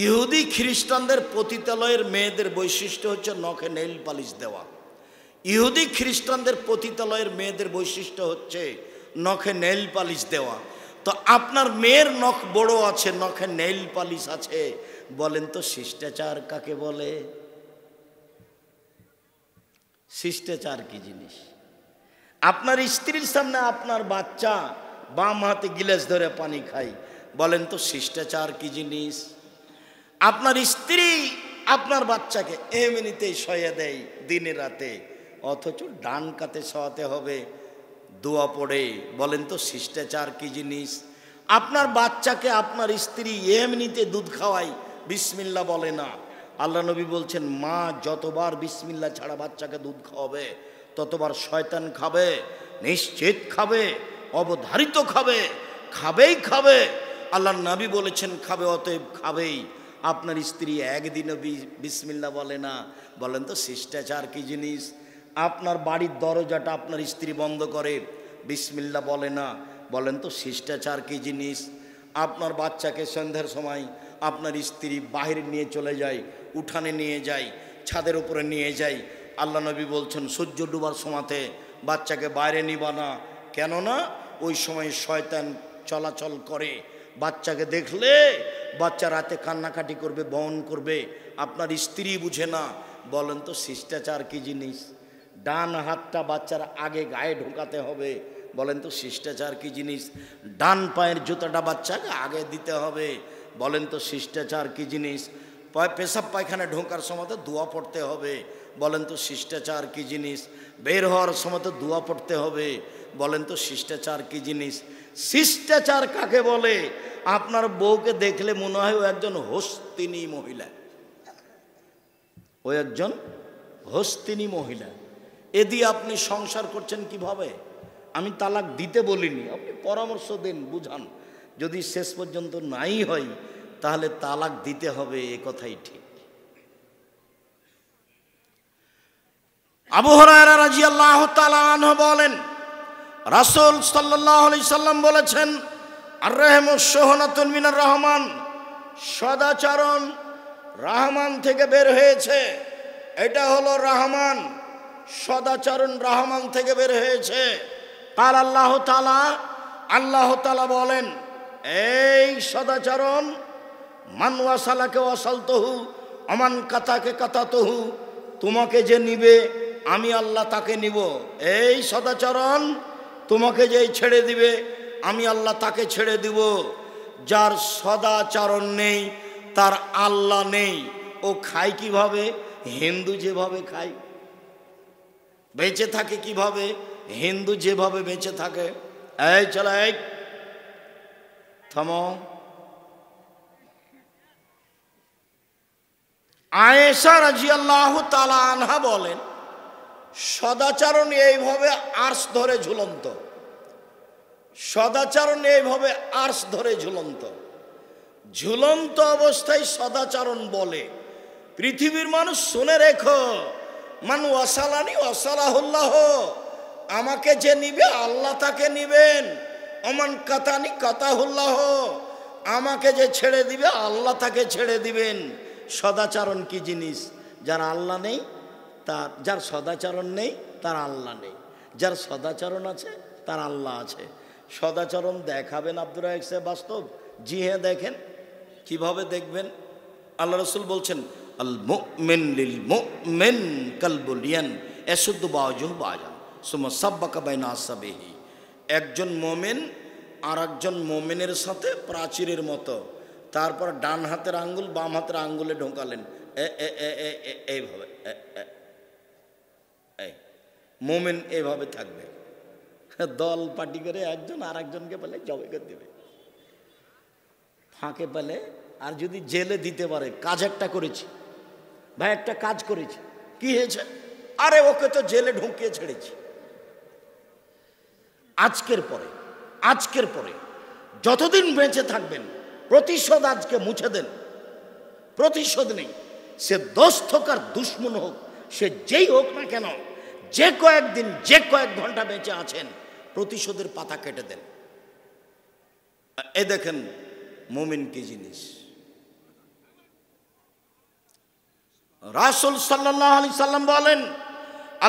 Speaker 1: ইহুদি খ্রিস্টানদের পতিতালয়ের মেয়েদের বৈশিষ্ট্য হচ্ছে নখে নেইল পালিশ দেওয়া ইহুদি খ্রিস্টানদের পতিতালয়ের মেয়েদের বৈশিষ্ট্য হচ্ছে নখে নেইল পালিশ দেওয়া তো আপনার মেয়ের নখ বড় আছে নখে নেইল পালিশ আছে বলেন তো শিষ্টাচার কাকে বলে শিষ্টাচার কি জিনিস আপনার স্ত্রীর সামনে আপনার বাচ্চা বাম হাতে গিলাস ধরে পানি খাই বলেন তো শিষ্টাচার কি জিনিস আপনার স্ত্রী আপনার বাচ্চাকে এমনিতেই সয়ে দেয় দিনে রাতে অথচ ডান কাতে সওয়াতে হবে দোয়া পড়ে বলেন তো শিষ্টাচার কি জিনিস আপনার বাচ্চাকে আপনার স্ত্রী এমনিতে দুধ খাওয়াই বিসমিল্লা বলে না আল্লাহ নবী বলছেন মা যতবার বিসমিল্লা ছাড়া বাচ্চাকে দুধ খাওয়াবে ততবার শয়তান খাবে নিশ্চিত খাবে অবধারিত খাবে খাবেই খাবে আল্লাহর নাবি বলেছেন খাবে অতএব খাবেই আপনার স্ত্রী একদিনও বিসমিল্লা বলে না বলেন তো শিষ্টাচার কি জিনিস আপনার বাড়ির দরজাটা আপনার স্ত্রী বন্ধ করে বিসমিল্লা বলে না বলেন তো শিষ্টাচার কি জিনিস আপনার বাচ্চাকে সন্ধ্যার সময় আপনার স্ত্রী বাহিরে নিয়ে চলে যায় উঠানে নিয়ে যায় ছাদের উপরে নিয়ে যায় আল্লাহ নবী বলছেন সূর্য ডুবার সময়তে বাচ্চাকে বাইরে নিবা না কেননা ওই সময় শয়তান চলাচল করে বাচ্চাকে দেখলে বাচ্চা রাতে কান্নাকাটি করবে বহন করবে আপনার স্ত্রী বুঝে না বলেন তো শিষ্টাচার কি জিনিস ডান হাতটা বাচ্চার আগে গায়ে ঢোকাতে হবে বলেন তো শিষ্টাচার কি জিনিস ডান পায়ের জুতাটা বাচ্চাকে আগে দিতে হবে বলেন তো শিষ্টাচার কি জিনিস পেশাব পায়খানে ঢোকার সময় দোয়া পড়তে হবে বলেন তো শিষ্টাচার কী জিনিস বের হওয়ার সময় তো দোয়া পড়তে হবে বলেন তো শিষ্টাচার কী জিনিস শিষ্টাচার কাকে বলে আপনার বউকে দেখলে মনে হয় ও একজন হস্তিনী মহিলা ও একজন হস্তিনী মহিলা এদি আপনি সংসার করছেন কিভাবে আমি তালাক দিতে বলিনি আপনি পরামর্শ দিন বুঝান যদি শেষ পর্যন্ত নাই হয় তাহলে তালাক দিতে হবে এ কথাই ঠিক আবু হরায়রা রাজি আল্লাহ তালাহ বলেন রাসুল সাল্লাহ আলি সাল্লাম বলেছেন আর রেহম সোহনাতুল মিনার রহমান সদাচরণ রাহমান থেকে বের হয়েছে এটা হলো রাহমান সদাচরণ রাহমান থেকে বের হয়েছে তার আল্লাহ তালা আল্লাহ তালা বলেন এই সদাচরণ মানওয়া সালাকে অসালতহু অমান কাতাকে কাতাতহু তোমাকে যে নিবে আমি আল্লাহ তাকে নিব এই সদাচরণ তোমাকে যেই ছেড়ে দিবে আমি আল্লাহ তাকে ছেড়ে দিব যার সদাচরণ নেই তার আল্লাহ নেই ও খায় কিভাবে হিন্দু যেভাবে খায় বেঁচে থাকে কিভাবে হিন্দু যেভাবে বেঁচে থাকে এই চল এক থাম আয়েশা রাজিয়াল্লাহ তালা আনহা বলেন সদাচরণ এইভাবে আর্স ধরে ঝুলন্ত সদাচরণ এইভাবে আর্স ধরে ঝুলন্ত ঝুলন্ত অবস্থায় সদাচরণ বলে পৃথিবীর মানুষ শুনে রেখো মানু অসালানি ওয়াসালাহুল্লাহ আমাকে যে নিবে আল্লাহ তাকে নিবেন অমান কাতানি কাতাহুল্লাহ আমাকে যে ছেড়ে দিবে আল্লাহ তাকে ছেড়ে দিবেন সদাচরণ কি জিনিস যারা আল্লাহ নেই তার যার সদাচরণ নেই তার আল্লাহ নেই যার সদাচরণ আছে তার আল্লাহ আছে সদাচরণ দেখাবেন আব্দুর রাহেক সাহেব বাস্তব জি হ্যাঁ দেখেন কিভাবে দেখবেন আল্লাহ রসুল বলছেন আল মেন লিল মেন কালবুলিয়ান এসুদ্দ বাজহ বাজান সুমা সাব্বাকা বাইনা আসাবেহি একজন মোমেন আর একজন মোমেনের সাথে প্রাচীরের মতো তারপর ডান হাতের আঙ্গুল বাম হাতের আঙ্গুলে ঢোকালেন এইভাবে মোমেন এভাবে থাকবে দল পার্টি করে একজন আর একজনকে পেলে জবাই করে দেবে ফাঁকে পেলে আর যদি জেলে দিতে পারে কাজ একটা করেছি ভাই একটা কাজ করেছি কি হয়েছে আরে ওকে তো জেলে ঢুকিয়ে ছেড়েছি আজকের পরে আজকের পরে যতদিন বেঁচে থাকবেন প্রতিশোধ আজকে মুছে দেন প্রতিশোধ নেই সে দোষ হোক আর দুশ্মন হোক সে যেই হোক না কেন যে কয়েকদিন যে কয়েক ঘন্টা বেঁচে আছেন প্রতিশোধের পাতা কেটে দেন এ দেখেন মুমিন কি জিনিস রাসুল সাল্লাহ আলি সাল্লাম বলেন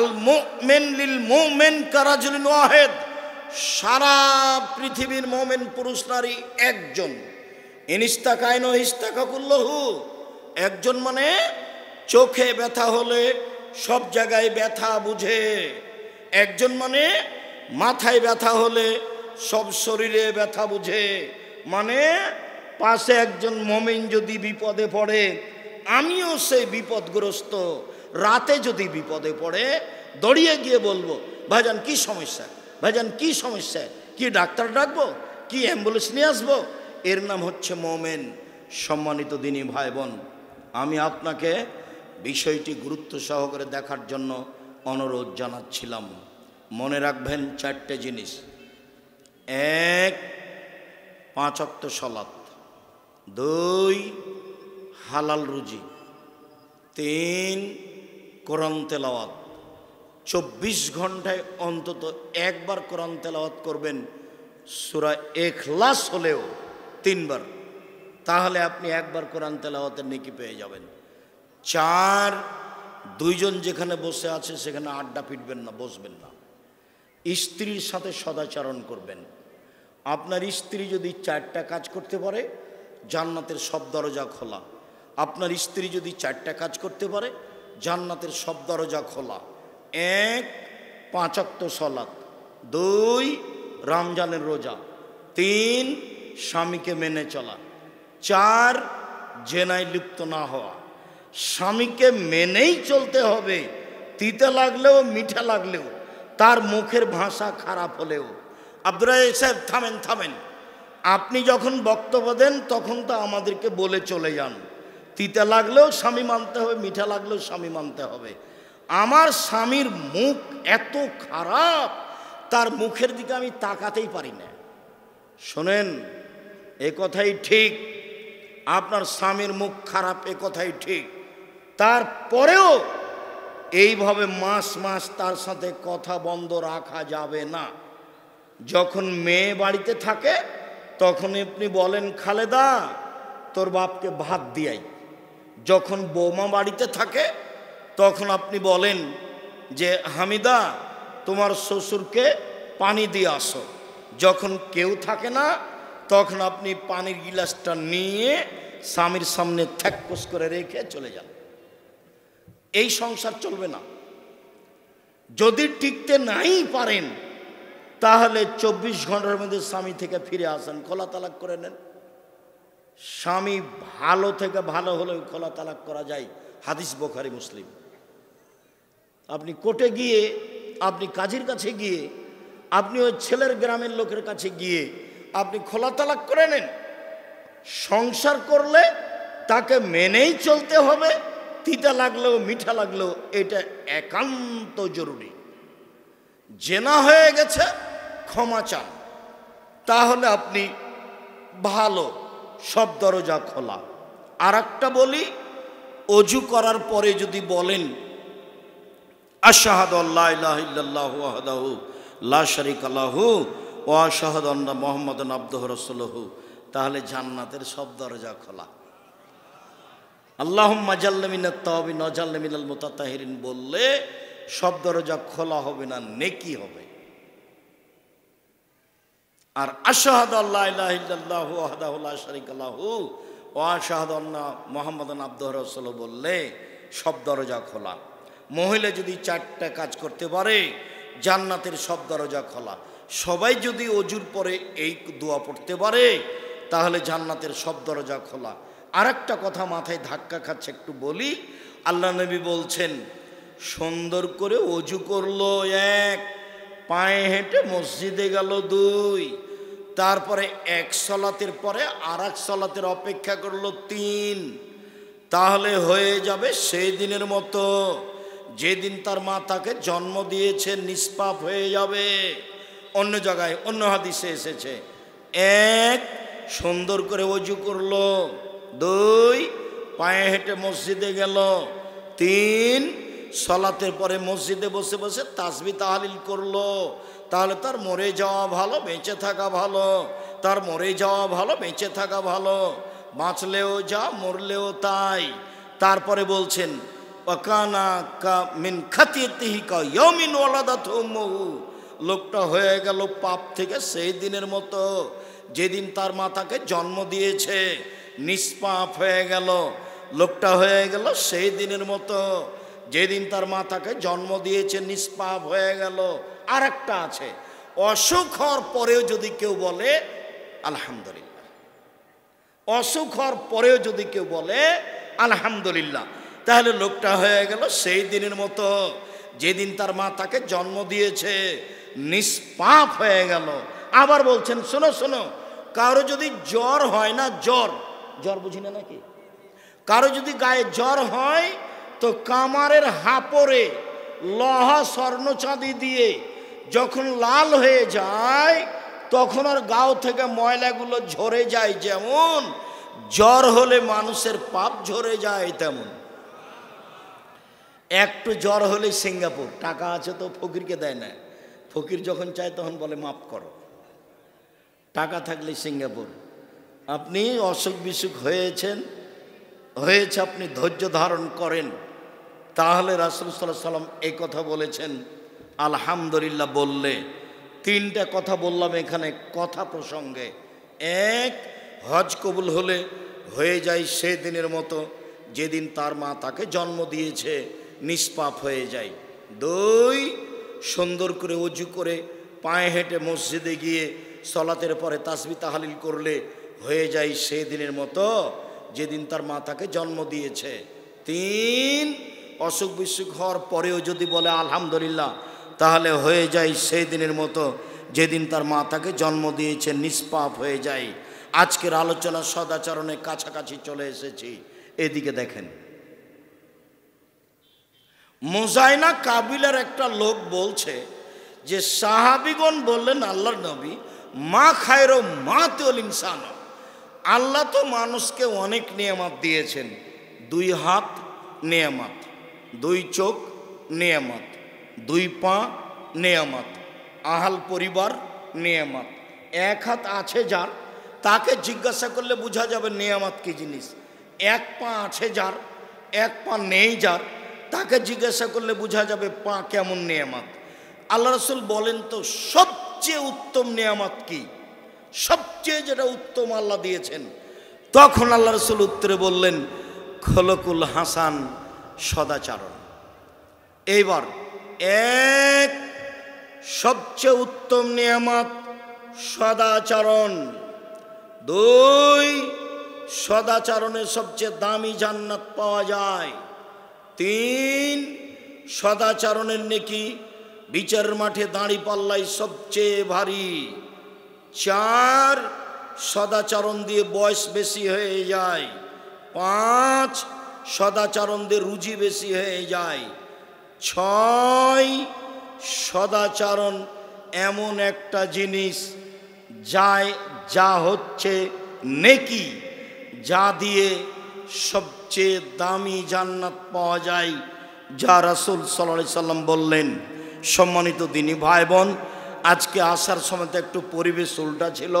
Speaker 1: আল মোমেন লিল মোমেন কারাজুল ওয়াহেদ সারা পৃথিবীর মোমেন পুরুষ নারী একজন ইনিস্তা কায়নো ইস্তাকুল্লহু কাকুল্লহু একজন মানে চোখে ব্যথা হলে সব জায়গায় ব্যথা বুঝে একজন মানে মাথায় ব্যথা হলে সব শরীরে ব্যথা বুঝে মানে পাশে একজন মমিন যদি বিপদে পড়ে আমিও সেই বিপদগ্রস্ত রাতে যদি বিপদে পড়ে দড়িয়ে গিয়ে বলবো ভাইজান কি সমস্যা ভাইজান কি সমস্যা কি ডাক্তার ডাকবো কি অ্যাম্বুলেন্স নিয়ে আসবো এর নাম হচ্ছে মোমেন সম্মানিত দিনী ভাই বোন আমি আপনাকে বিষয়টি গুরুত্ব সহকারে দেখার জন্য অনুরোধ জানাচ্ছিলাম মনে রাখবেন চারটে জিনিস এক পাঁচক্ত সলাত দুই হালাল রুজি তিন কোরআন তেলাওয়াত চব্বিশ ঘন্টায় অন্তত একবার কোরআন তেলাওয়াত করবেন সুরা এখলাস হলেও তিনবার তাহলে আপনি একবার কোরআন তেলাওয়াতের নিকি পেয়ে যাবেন চার দুইজন যেখানে বসে আছে সেখানে আড্ডা পিটবেন না বসবেন না স্ত্রীর সাথে সদাচরণ করবেন আপনার স্ত্রী যদি চারটা কাজ করতে পারে জান্নাতের সব দরজা খোলা আপনার স্ত্রী যদি চারটা কাজ করতে পারে জান্নাতের সব দরজা খোলা এক পাঁচাত্ত সলাত দুই রমজানের রোজা তিন স্বামীকে মেনে চলা চার জেনায় লিপ্ত না হওয়া স্বামীকে মেনেই চলতে হবে তিতে লাগলেও মিঠা লাগলেও তার মুখের ভাষা খারাপ হলেও আব্দুল সাহেব থামেন থামেন আপনি যখন বক্তব্য দেন তখন তো আমাদেরকে বলে চলে যান তিতে লাগলেও স্বামী মানতে হবে মিঠা লাগলেও স্বামী মানতে হবে আমার স্বামীর মুখ এত খারাপ তার মুখের দিকে আমি তাকাতেই পারি না শোনেন এ কথাই ঠিক আপনার স্বামীর মুখ খারাপ এ কথাই ঠিক তারপরেও এইভাবে মাস মাস তার সাথে কথা বন্ধ রাখা যাবে না যখন মেয়ে বাড়িতে থাকে তখন আপনি বলেন খালেদা তোর বাপকে ভাত দিয়াই যখন বৌমা বাড়িতে থাকে তখন আপনি বলেন যে হামিদা তোমার শ্বশুরকে পানি দিয়ে আসো যখন কেউ থাকে না তখন আপনি পানির গিলাসটা নিয়ে স্বামীর সামনে থ্যাককোস করে রেখে চলে যান এই সংসার চলবে না যদি টিকতে নাই পারেন তাহলে চব্বিশ ঘন্টার মধ্যে স্বামী থেকে ফিরে আসেন খোলা তালাক করে নেন স্বামী ভালো থেকে ভালো হলেও খোলা তালাক করা যায় হাদিস বোখারি মুসলিম আপনি কোর্টে গিয়ে আপনি কাজের কাছে গিয়ে আপনি ওই ছেলের গ্রামের লোকের কাছে গিয়ে আপনি খোলা তালাক করে নেন সংসার করলে তাকে মেনেই চলতে হবে তিতা লাগলেও মিঠা লাগলেও এটা একান্ত জরুরি জেনা হয়ে গেছে ক্ষমা চান তাহলে আপনি ভালো সব দরজা খোলা আর একটা বলি অজু করার পরে যদি বলেন আশাহাদ আল্লাহ লা শরিক আল্লাহ মোহাম্মদ রসলহু তাহলে জান্নাতের সব দরজা খোলা আল্লাহ মাজাল্লামিনা তহবিন নজাল্লামিনাল মোতাতাহিরিন বললে সব দরজা খোলা হবে না নেকি হবে আর আশাহাদ আল্লাহ ও আশাহাদ আল্লাহ মোহাম্মদ আব্দুর রসল বললে সব দরজা খোলা মহিলা যদি চারটা কাজ করতে পারে জান্নাতের সব দরজা খোলা সবাই যদি অজুর পরে এই দোয়া পড়তে পারে তাহলে জান্নাতের সব দরজা খোলা আর কথা মাথায় ধাক্কা খাচ্ছে একটু বলি আল্লাহ নবী বলছেন সুন্দর করে অজু করলো এক পায়ে হেঁটে মসজিদে গেল দুই তারপরে এক সলাতের পরে আর এক সলাতের অপেক্ষা করলো তিন তাহলে হয়ে যাবে সেই দিনের মতো যেদিন তার মা তাকে জন্ম দিয়েছে নিষ্পাপ হয়ে যাবে অন্য জায়গায় অন্য হাদিসে এসেছে এক সুন্দর করে অজু করলো দুই পায়ে হেঁটে মসজিদে গেল তিন সলাতের পরে মসজিদে বসে বসে তাসবি তাহালিল করলো তাহলে তার মরে যাওয়া ভালো বেঁচে থাকা ভালো তার মরে যাওয়া ভালো বেঁচে থাকা ভালো বাঁচলেও যা মরলেও তাই তারপরে বলছেন কা মিন খাতিহিকা লোকটা হয়ে গেল পাপ থেকে সেই দিনের মতো যেদিন তার মাতাকে জন্ম দিয়েছে নিষ্পাপ হয়ে গেল লোকটা হয়ে গেল সেই দিনের মতো যেদিন তার মা তাকে জন্ম দিয়েছে নিষ্পাপ হয়ে গেল আর একটা আছে অসুখ হওয়ার পরেও যদি কেউ বলে আলহামদুলিল্লাহ অসুখ হওয়ার পরেও যদি কেউ বলে আলহামদুলিল্লাহ তাহলে লোকটা হয়ে গেল সেই দিনের মতো যেদিন তার মা তাকে জন্ম দিয়েছে নিষ্পাপ হয়ে গেল আবার বলছেন শোনো শোনো কারো যদি জ্বর হয় না জ্বর জ্বর বুঝি না নাকি কারো যদি গায়ে জ্বর হয় তো কামারের হাপরে লহা স্বর্ণ চাঁদি দিয়ে যখন লাল হয়ে যায় তখন আর গাও থেকে ময়লাগুলো ঝরে যায় যেমন জ্বর হলে মানুষের পাপ ঝরে যায় তেমন একটু জ্বর হলে সিঙ্গাপুর টাকা আছে তো ফকিরকে দেয় না ফকির যখন চায় তখন বলে মাফ করো টাকা থাকলে সিঙ্গাপুর আপনি অসুখ বিসুখ হয়েছেন হয়েছে আপনি ধৈর্য ধারণ করেন তাহলে রাসুল সাল্লাহ সাল্লাম এই কথা বলেছেন আলহামদুলিল্লাহ বললে তিনটা কথা বললাম এখানে কথা প্রসঙ্গে এক হজ কবুল হলে হয়ে যায় সেদিনের মতো যেদিন তার মা তাকে জন্ম দিয়েছে নিষ্পাপ হয়ে যায় দুই সুন্দর করে উঁচু করে পায়ে হেঁটে মসজিদে গিয়ে সলাতের পরে তাসবি তাহালিল করলে হয়ে যায় সেই দিনের মতো যেদিন তার মা তাকে জন্ম দিয়েছে তিন অসুখ বিসুখ হওয়ার পরেও যদি বলে আলহামদুলিল্লাহ তাহলে হয়ে যায় সেই দিনের মতো যেদিন তার মা তাকে জন্ম দিয়েছে নিষ্পাপ হয়ে যায় আজকের আলোচনা সদাচরণে কাছাকাছি চলে এসেছি এদিকে দেখেন মোজাইনা কাবিলার একটা লোক বলছে যে সাহাবিগণ বললেন আল্লাহর নবী মা খায়রো মা তেল ইনসান আল্লাহ তো মানুষকে অনেক নিয়ামাত দিয়েছেন দুই হাত নিয়ামাত দুই চোখ নিয়ামাত দুই পা নিয়ামাত আহাল পরিবার নিয়ামাত এক হাত আছে যার তাকে জিজ্ঞাসা করলে বোঝা যাবে নিয়ামাত কি জিনিস এক পা আছে যার এক পা নেই যার তাকে জিজ্ঞাসা করলে বোঝা যাবে পা কেমন নিয়ামাত আল্লাহ রসুল বলেন তো সবচেয়ে উত্তম নিয়ামাত কী সবচেয়ে যেটা উত্তম আল্লাহ দিয়েছেন তখন আল্লাহ রসুল উত্তরে বললেন খলকুল হাসান সদাচারণ এইবার এক সবচেয়ে উত্তম নিয়ামত সদাচরণ দুই সদাচরণের সবচেয়ে দামি জান্নাত পাওয়া যায় তিন সদাচরণের নেকি বিচার মাঠে পাল্লাই সবচেয়ে ভারী চার সদাচরণ দিয়ে বয়স বেশি হয়ে যায় পাঁচ সদাচরণ দিয়ে রুজি বেশি হয়ে যায় ছয় সদাচরণ এমন একটা জিনিস যায় যা হচ্ছে নেকি যা দিয়ে সবচেয়ে দামি জান্নাত পাওয়া যায় যা রাসুল সাল্লাহ সাল্লাম বললেন সম্মানিত দিনী ভাই বোন আজকে আসার সময় একটু পরিবেশ উল্টা ছিল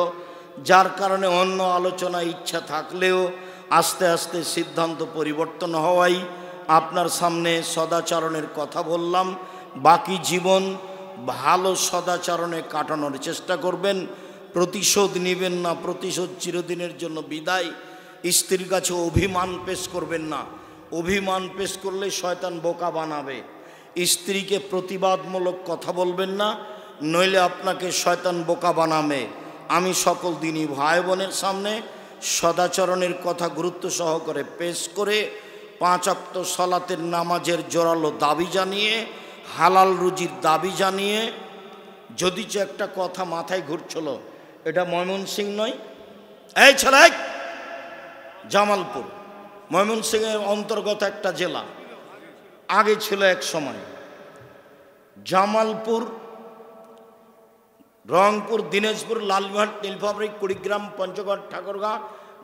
Speaker 1: যার কারণে অন্য আলোচনা ইচ্ছা থাকলেও আস্তে আস্তে সিদ্ধান্ত পরিবর্তন হওয়াই আপনার সামনে সদাচরণের কথা বললাম বাকি জীবন ভালো সদাচরণে কাটানোর চেষ্টা করবেন প্রতিশোধ নেবেন না প্রতিশোধ চিরদিনের জন্য বিদায় স্ত্রীর কাছে অভিমান পেশ করবেন না অভিমান পেশ করলে শয়তান বোকা বানাবে স্ত্রীকে প্রতিবাদমূলক কথা বলবেন না নইলে আপনাকে শয়তান বোকা বানাবে আমি সকল দিনই ভাই বোনের সামনে সদাচরণের কথা গুরুত্ব সহকারে পেশ করে পাঁচ অপ্ত সলাতের নামাজের জোরালো দাবি জানিয়ে হালাল রুজির দাবি জানিয়ে যদি যে একটা কথা মাথায় ঘুরছিল এটা ময়মনসিং নয় এই ছেলে জামালপুর ময়মনসিংয়ের অন্তর্গত একটা জেলা আগে ছিল এক সময় জামালপুর রংপুর দিনাজপুর লালমহাট নীলফাবরিক কুড়িগ্রাম পঞ্চগড় ঠাকুরগাঁ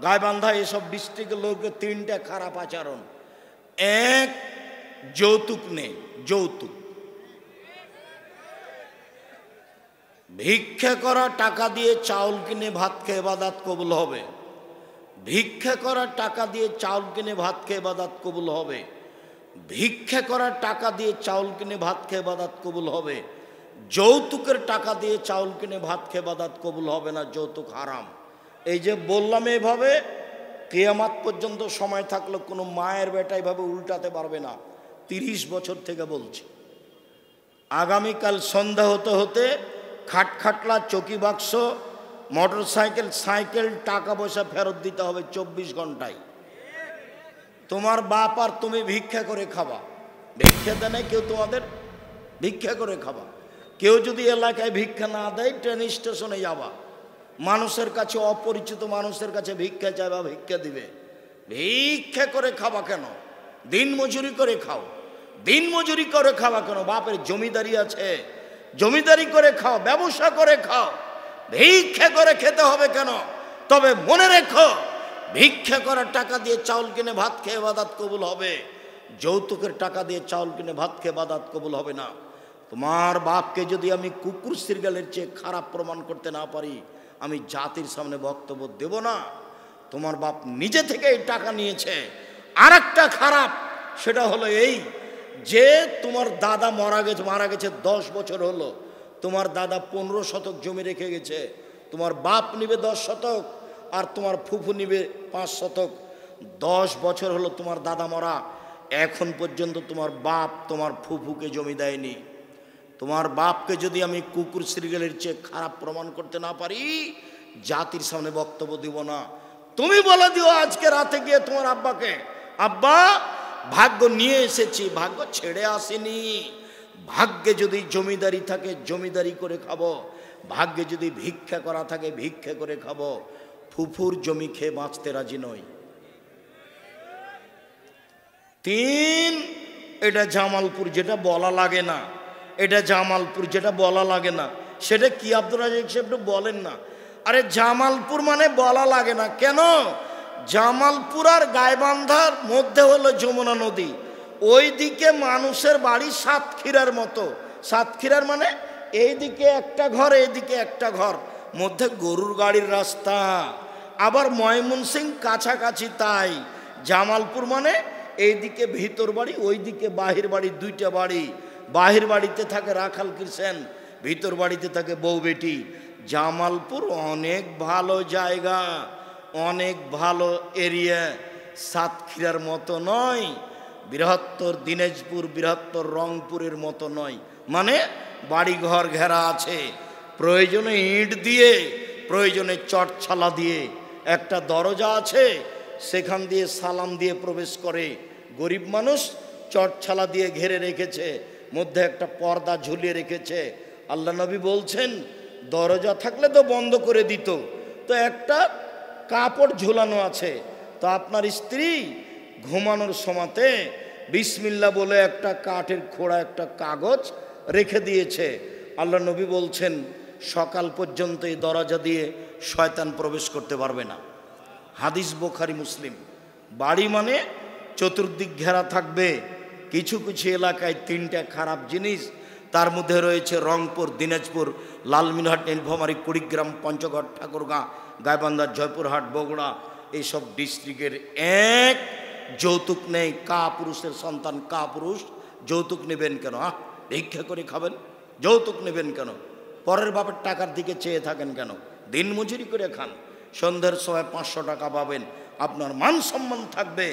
Speaker 1: গায়বান্ধা এসব ডিস্ট্রিক্টের লোকের তিনটা খারাপ আচরণ এক যৌতুক নেই যৌতুক ভিক্ষা করা টাকা দিয়ে চাউল কিনে ভাত খেয়ে বাদাত কবুল হবে ভিক্ষা করা টাকা দিয়ে চাউল কিনে ভাত খেয়ে বাদাত কবুল হবে ভিক্ষা করা টাকা দিয়ে চাউল কিনে ভাত খেয়ে বাদাত কবুল হবে যৌতুকের টাকা দিয়ে চাউল কিনে ভাত খেয়ে বাদাত কবুল হবে না যৌতুক হারাম এই যে বললাম এভাবে কেয়ামাত পর্যন্ত সময় থাকলে কোনো মায়ের বেটা এভাবে উল্টাতে পারবে না তিরিশ বছর থেকে বলছি আগামীকাল সন্ধ্যা হতে হতে খাটখাটলা চকি বাক্স মোটর সাইকেল সাইকেল টাকা পয়সা ফেরত দিতে হবে চব্বিশ ঘন্টায় তোমার বাপ আর তুমি ভিক্ষা করে খাবা ভিক্ষা দেয় কেউ তোমাদের ভিক্ষা করে খাবা কেউ যদি এলাকায় ভিক্ষা না দেয় ট্রেন স্টেশনে যাওয়া মানুষের কাছে অপরিচিত মানুষের কাছে ভিক্ষা চাইবা ভিক্ষা দিবে ভিক্ষা করে খাওয়া কেন দিন মজুরি করে খাও দিন মজুরি করে খাওয়া কেন বাপের জমিদারি আছে জমিদারি করে খাও ব্যবসা করে খাও ভিক্ষা করে খেতে হবে কেন তবে মনে রেখো ভিক্ষা করার টাকা দিয়ে চাউল কিনে ভাত খেয়ে বাদাত কবুল হবে যৌতুকের টাকা দিয়ে চাউল কিনে ভাত খেয়ে বাদাত কবুল হবে না তোমার বাপকে যদি আমি কুকুর সিরগালের চেয়ে খারাপ প্রমাণ করতে না পারি আমি জাতির সামনে বক্তব্য দেব না তোমার বাপ নিজে থেকে এই টাকা নিয়েছে আর একটা খারাপ সেটা হলো এই যে তোমার দাদা মারা গেছে মারা গেছে দশ বছর হলো তোমার দাদা পনেরো শতক জমি রেখে গেছে তোমার বাপ নিবে দশ শতক আর তোমার ফুফু নিবে পাঁচ শতক দশ বছর হলো তোমার দাদা মরা এখন পর্যন্ত তোমার বাপ তোমার ফুফুকে জমি দেয়নি তোমার বাপকে যদি আমি কুকুর সিরিয়ালের চেয়ে খারাপ প্রমাণ করতে না পারি জাতির সামনে বক্তব্য দিব না তুমি বলে দিও আজকে রাতে গিয়ে তোমার আব্বাকে আব্বা ভাগ্য নিয়ে এসেছি ভাগ্য ছেড়ে আসেনি ভাগ্যে যদি জমিদারি থাকে জমিদারি করে খাবো ভাগ্যে যদি ভিক্ষা করা থাকে ভিক্ষা করে খাবো ফুফুর জমি খেয়ে বাঁচতে রাজি নই তিন এটা জামালপুর যেটা বলা লাগে না এটা জামালপুর যেটা বলা লাগে না সেটা কি আব্দুল রাজাক সাহেব বলেন না আরে জামালপুর মানে বলা লাগে না কেন জামালপুর আর গায়বান্ধার মধ্যে হলো যমুনা নদী ওই দিকে মানুষের বাড়ি সাতক্ষীরার মতো সাতক্ষীরার মানে এই দিকে একটা ঘর এইদিকে একটা ঘর মধ্যে গরুর গাড়ির রাস্তা আবার ময়মনসিং কাছাকাছি তাই জামালপুর মানে এইদিকে ভিতর বাড়ি ওইদিকে বাহির বাড়ি দুইটা বাড়ি বাহির বাড়িতে থাকে রাখাল কৃষেন ভিতর বাড়িতে থাকে বউ বেটি জামালপুর অনেক ভালো জায়গা অনেক ভালো এরিয়া সাতক্ষীরার মতো নয় বৃহত্তর দিনাজপুর বৃহত্তর রংপুরের মতো নয় মানে বাড়িঘর ঘেরা আছে প্রয়োজনে ইট দিয়ে প্রয়োজনে চটছালা দিয়ে একটা দরজা আছে সেখান দিয়ে সালাম দিয়ে প্রবেশ করে গরিব মানুষ চটছালা দিয়ে ঘেরে রেখেছে মধ্যে একটা পর্দা ঝুলিয়ে রেখেছে আল্লাহ নবী বলছেন দরজা থাকলে তো বন্ধ করে দিত তো একটা কাপড় ঝুলানো আছে তো আপনার স্ত্রী ঘুমানোর সমাতে বিসমিল্লা বলে একটা কাঠের খোড়া একটা কাগজ রেখে দিয়েছে আল্লাহ নবী বলছেন সকাল পর্যন্ত এই দরজা দিয়ে শয়তান প্রবেশ করতে পারবে না হাদিস বোখারি মুসলিম বাড়ি মানে চতুর্দিক ঘেরা থাকবে কিছু কিছু এলাকায় তিনটা খারাপ জিনিস তার মধ্যে রয়েছে রংপুর দিনাজপুর লালমিনহাট নীলফামারী কুড়িগ্রাম পঞ্চগড় ঠাকুরগাঁ গাইবান্ধা জয়পুরহাট বগুড়া এইসব ডিস্ট্রিক্টের এক যৌতুক নেই কা পুরুষের সন্তান কা পুরুষ যৌতুক নেবেন কেন আহ ভিক্ষা করে খাবেন যৌতুক নেবেন কেন পরের বাপের টাকার দিকে চেয়ে থাকেন কেন দিন মজুরি করে খান সন্ধ্যের সময় পাঁচশো টাকা পাবেন আপনার মান সম্মান থাকবে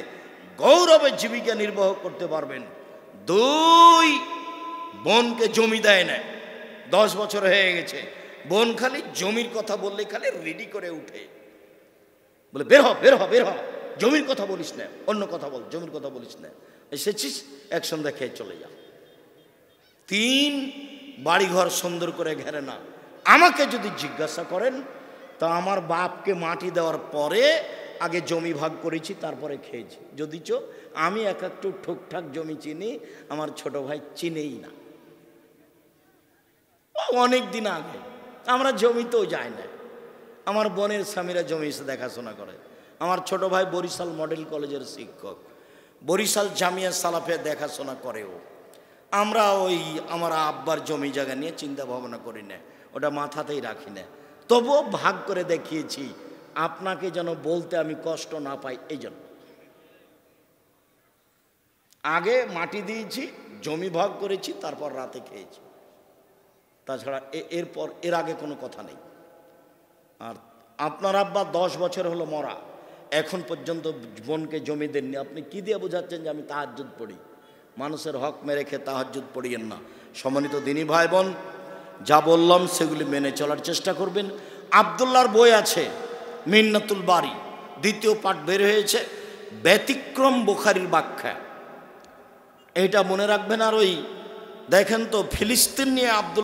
Speaker 1: গৌরবে জীবিকা নির্বাহ করতে পারবেন দুই বোনকে জমি দেয় না দশ বছর হয়ে গেছে বোন খালি জমির কথা বললে খালি রেডি করে উঠে বলে বের হ বের হ বের হ জমির কথা বলিস না অন্য কথা বল জমির কথা বলিস না এসেছিস এক সন্ধ্যা খেয়ে চলে যা তিন বাড়িঘর সুন্দর করে ঘেরে না আমাকে যদি জিজ্ঞাসা করেন তা আমার বাপকে মাটি দেওয়ার পরে আগে জমি ভাগ করেছি তারপরে খেয়েছি যদি চো আমি এক একটু ঠুকঠাক জমি চিনি আমার ছোট ভাই চিনেই না অনেক দিন আগে আমরা জমিতেও যাই না আমার বোনের স্বামীরা জমি এসে দেখাশোনা করে আমার ছোট ভাই বরিশাল মডেল কলেজের শিক্ষক বরিশাল জামিয়া সালাফে দেখাশোনা করেও আমরা ওই আমার আব্বার জমি জায়গা নিয়ে চিন্তা ভাবনা করি না ওটা মাথাতেই রাখি না তবুও ভাগ করে দেখিয়েছি আপনাকে যেন বলতে আমি কষ্ট না পাই এই জন্য আগে মাটি দিয়েছি জমি ভাগ করেছি তারপর রাতে খেয়েছি তাছাড়া এরপর এর আগে কোনো কথা নেই আর আপনার আব্বা দশ বছর হলো মরা এখন পর্যন্ত বোনকে জমি দেননি আপনি কি দিয়ে বোঝাচ্ছেন যে আমি তাহাজুদ পড়ি মানুষের হক মেরে খেয়ে তাহাজুদ পড়িয়েন না সম্মানিত দিনী ভাই বোন যা বললাম সেগুলি মেনে চলার চেষ্টা করবেন আবদুল্লার বই আছে মিন্নাতুল বাড়ি দ্বিতীয় পাঠ বের হয়েছে ব্যতিক্রম বোখারির ব্যাখ্যা এটা মনে রাখবেন আর ওই দেখেন তো ফিলিস্তিন নিয়ে আব্দুল